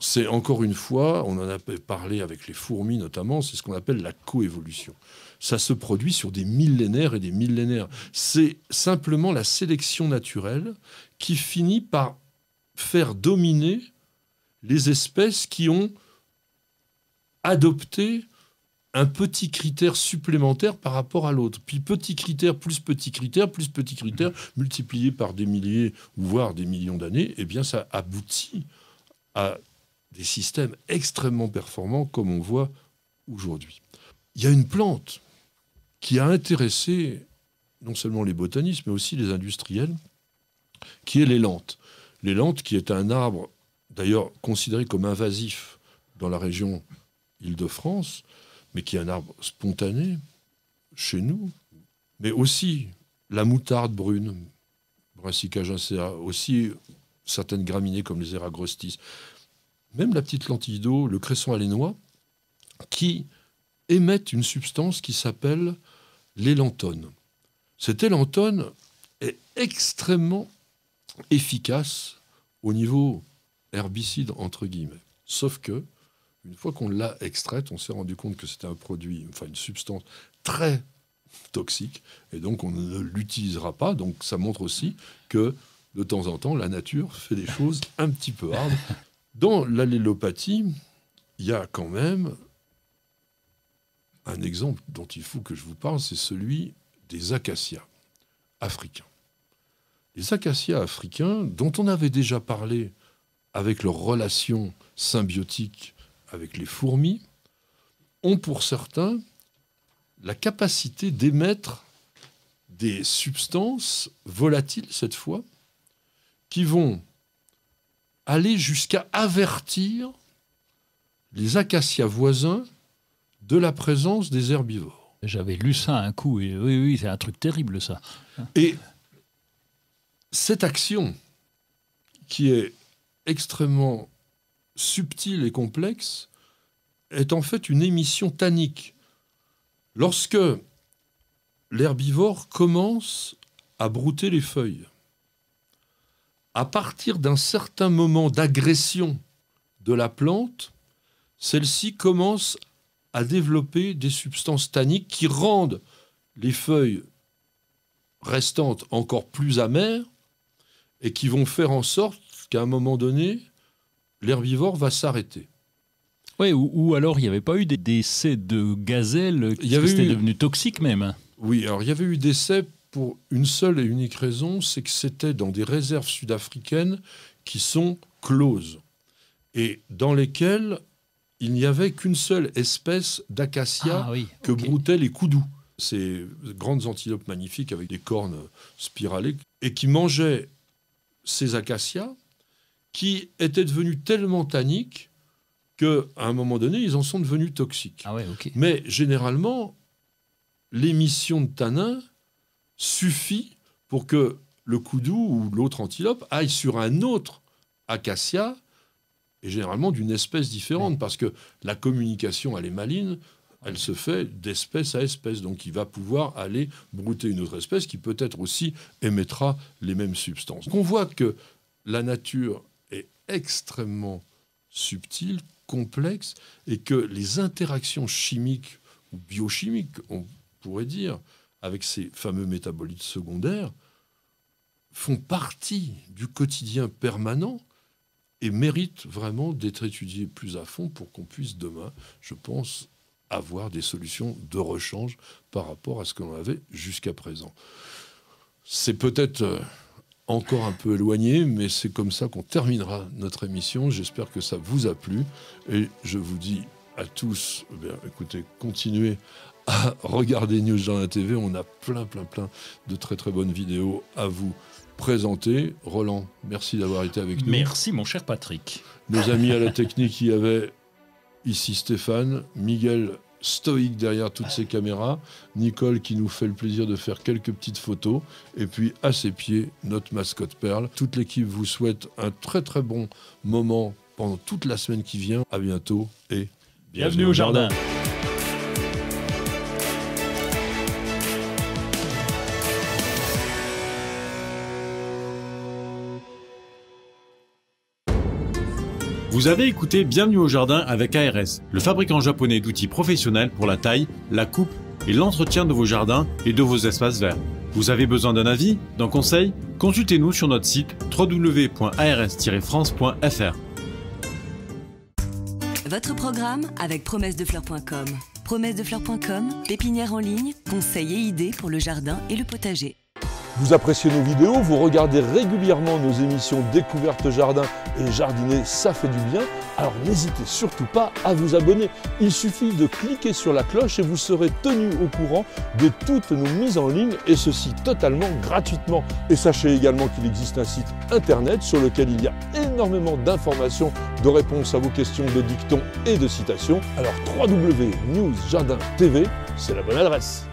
c'est encore une fois, on en a parlé avec les fourmis notamment, c'est ce qu'on appelle la coévolution. Ça se produit sur des millénaires et des millénaires. C'est simplement la sélection naturelle qui finit par faire dominer les espèces qui ont adopter un petit critère supplémentaire par rapport à l'autre. Puis petit critère, plus petit critère, plus petit critère, multiplié par des milliers, voire des millions d'années, eh bien ça aboutit à des systèmes extrêmement performants comme on voit aujourd'hui. Il y a une plante qui a intéressé non seulement les botanistes, mais aussi les industriels, qui est l'élante. L'élante qui est un arbre d'ailleurs considéré comme invasif dans la région Île-de-France, mais qui est un arbre spontané chez nous, mais aussi la moutarde brune, Brassica aussi certaines graminées comme les Eragrostis, même la petite lentille d'eau, le cresson alénois, qui émettent une substance qui s'appelle l'élantone. Cet élantone est extrêmement efficace au niveau herbicide, entre guillemets. Sauf que une fois qu'on l'a extraite, on s'est rendu compte que c'était un produit, enfin une substance très toxique, et donc on ne l'utilisera pas. Donc ça montre aussi que de temps en temps, la nature fait des choses un petit peu hard. Dans l'allélopathie, il y a quand même un exemple dont il faut que je vous parle, c'est celui des acacias africains. Les acacias africains, dont on avait déjà parlé avec leur relation symbiotique avec les fourmis, ont pour certains la capacité d'émettre des substances volatiles, cette fois, qui vont aller jusqu'à avertir les acacias voisins de la présence des herbivores. J'avais lu ça un coup, et oui, oui, c'est un truc terrible ça. Et cette action, qui est extrêmement subtile et complexe est en fait une émission tannique. Lorsque l'herbivore commence à brouter les feuilles, à partir d'un certain moment d'agression de la plante, celle-ci commence à développer des substances tanniques qui rendent les feuilles restantes encore plus amères et qui vont faire en sorte qu'à un moment donné, l'herbivore va s'arrêter. Oui, ou, alors il n'y avait pas eu des décès de gazelles qui étaient devenues toxiques même. Oui, alors il y avait eu des décès pour une seule et unique raison, c'est que c'était dans des réserves sud-africaines qui sont closes et dans lesquelles il n'y avait qu'une seule espèce d'acacia ah que broutaient les koudous, ces grandes antilopes magnifiques avec des cornes spiralées, et qui mangeaient ces acacias qui étaient devenus tellement tanniques qu'à un moment donné, ils en sont devenus toxiques. Ah Mais généralement, l'émission de tanin suffit pour que le coudou ou l'autre antilope aille sur un autre acacia, et généralement d'une espèce différente, parce que la communication, elle est maligne, elle se fait d'espèce à espèce. Donc il va pouvoir aller brouter une autre espèce qui peut-être aussi émettra les mêmes substances. on voit que la nature extrêmement subtil, complexe, et que les interactions chimiques ou biochimiques, on pourrait dire, avec ces fameux métabolites secondaires, font partie du quotidien permanent et méritent vraiment d'être étudiés plus à fond pour qu'on puisse demain, je pense, avoir des solutions de rechange par rapport à ce que l'on avait jusqu'à présent. C'est peut-être euh, encore un peu éloigné, mais c'est comme ça qu'on terminera notre émission. J'espère que ça vous a plu et je vous dis à tous, eh écoutez, continuez à regarder News dans la TV. On a plein, plein, plein de très, très bonnes vidéos à vous présenter. Roland, merci d'avoir été avec nous. Merci, mon cher Patrick. Nos amis à la technique, il y avait ici Stéphane, Miguel stoïque derrière toutes ces caméras. Nicole qui nous fait le plaisir de faire quelques petites photos. Et puis à ses pieds, notre mascotte Perle. Toute l'équipe vous souhaite un très très bon moment pendant toute la semaine qui vient. À bientôt et bienvenue, au jardin. Vous avez écouté Bienvenue au jardin avec ARS, le fabricant japonais d'outils professionnels pour la taille, la coupe et l'entretien de vos jardins et de vos espaces verts. Vous avez besoin d'un avis, d'un conseil Consultez-nous sur notre site www.ars-france.fr. Votre programme avec de fleur.com pépinière en ligne, conseils et idées pour le jardin et le potager. Vous appréciez nos vidéos, vous regardez régulièrement nos émissions Découverte Jardin et Jardiner, ça fait du bien. Alors n'hésitez surtout pas à vous abonner. Il suffit de cliquer sur la cloche et vous serez tenu au courant de toutes nos mises en ligne et ceci totalement gratuitement. Et sachez également qu'il existe un site internet sur lequel il y a énormément d'informations, de réponses à vos questions de dictons et de citations. Alors www.newsjardintv, c'est la bonne adresse.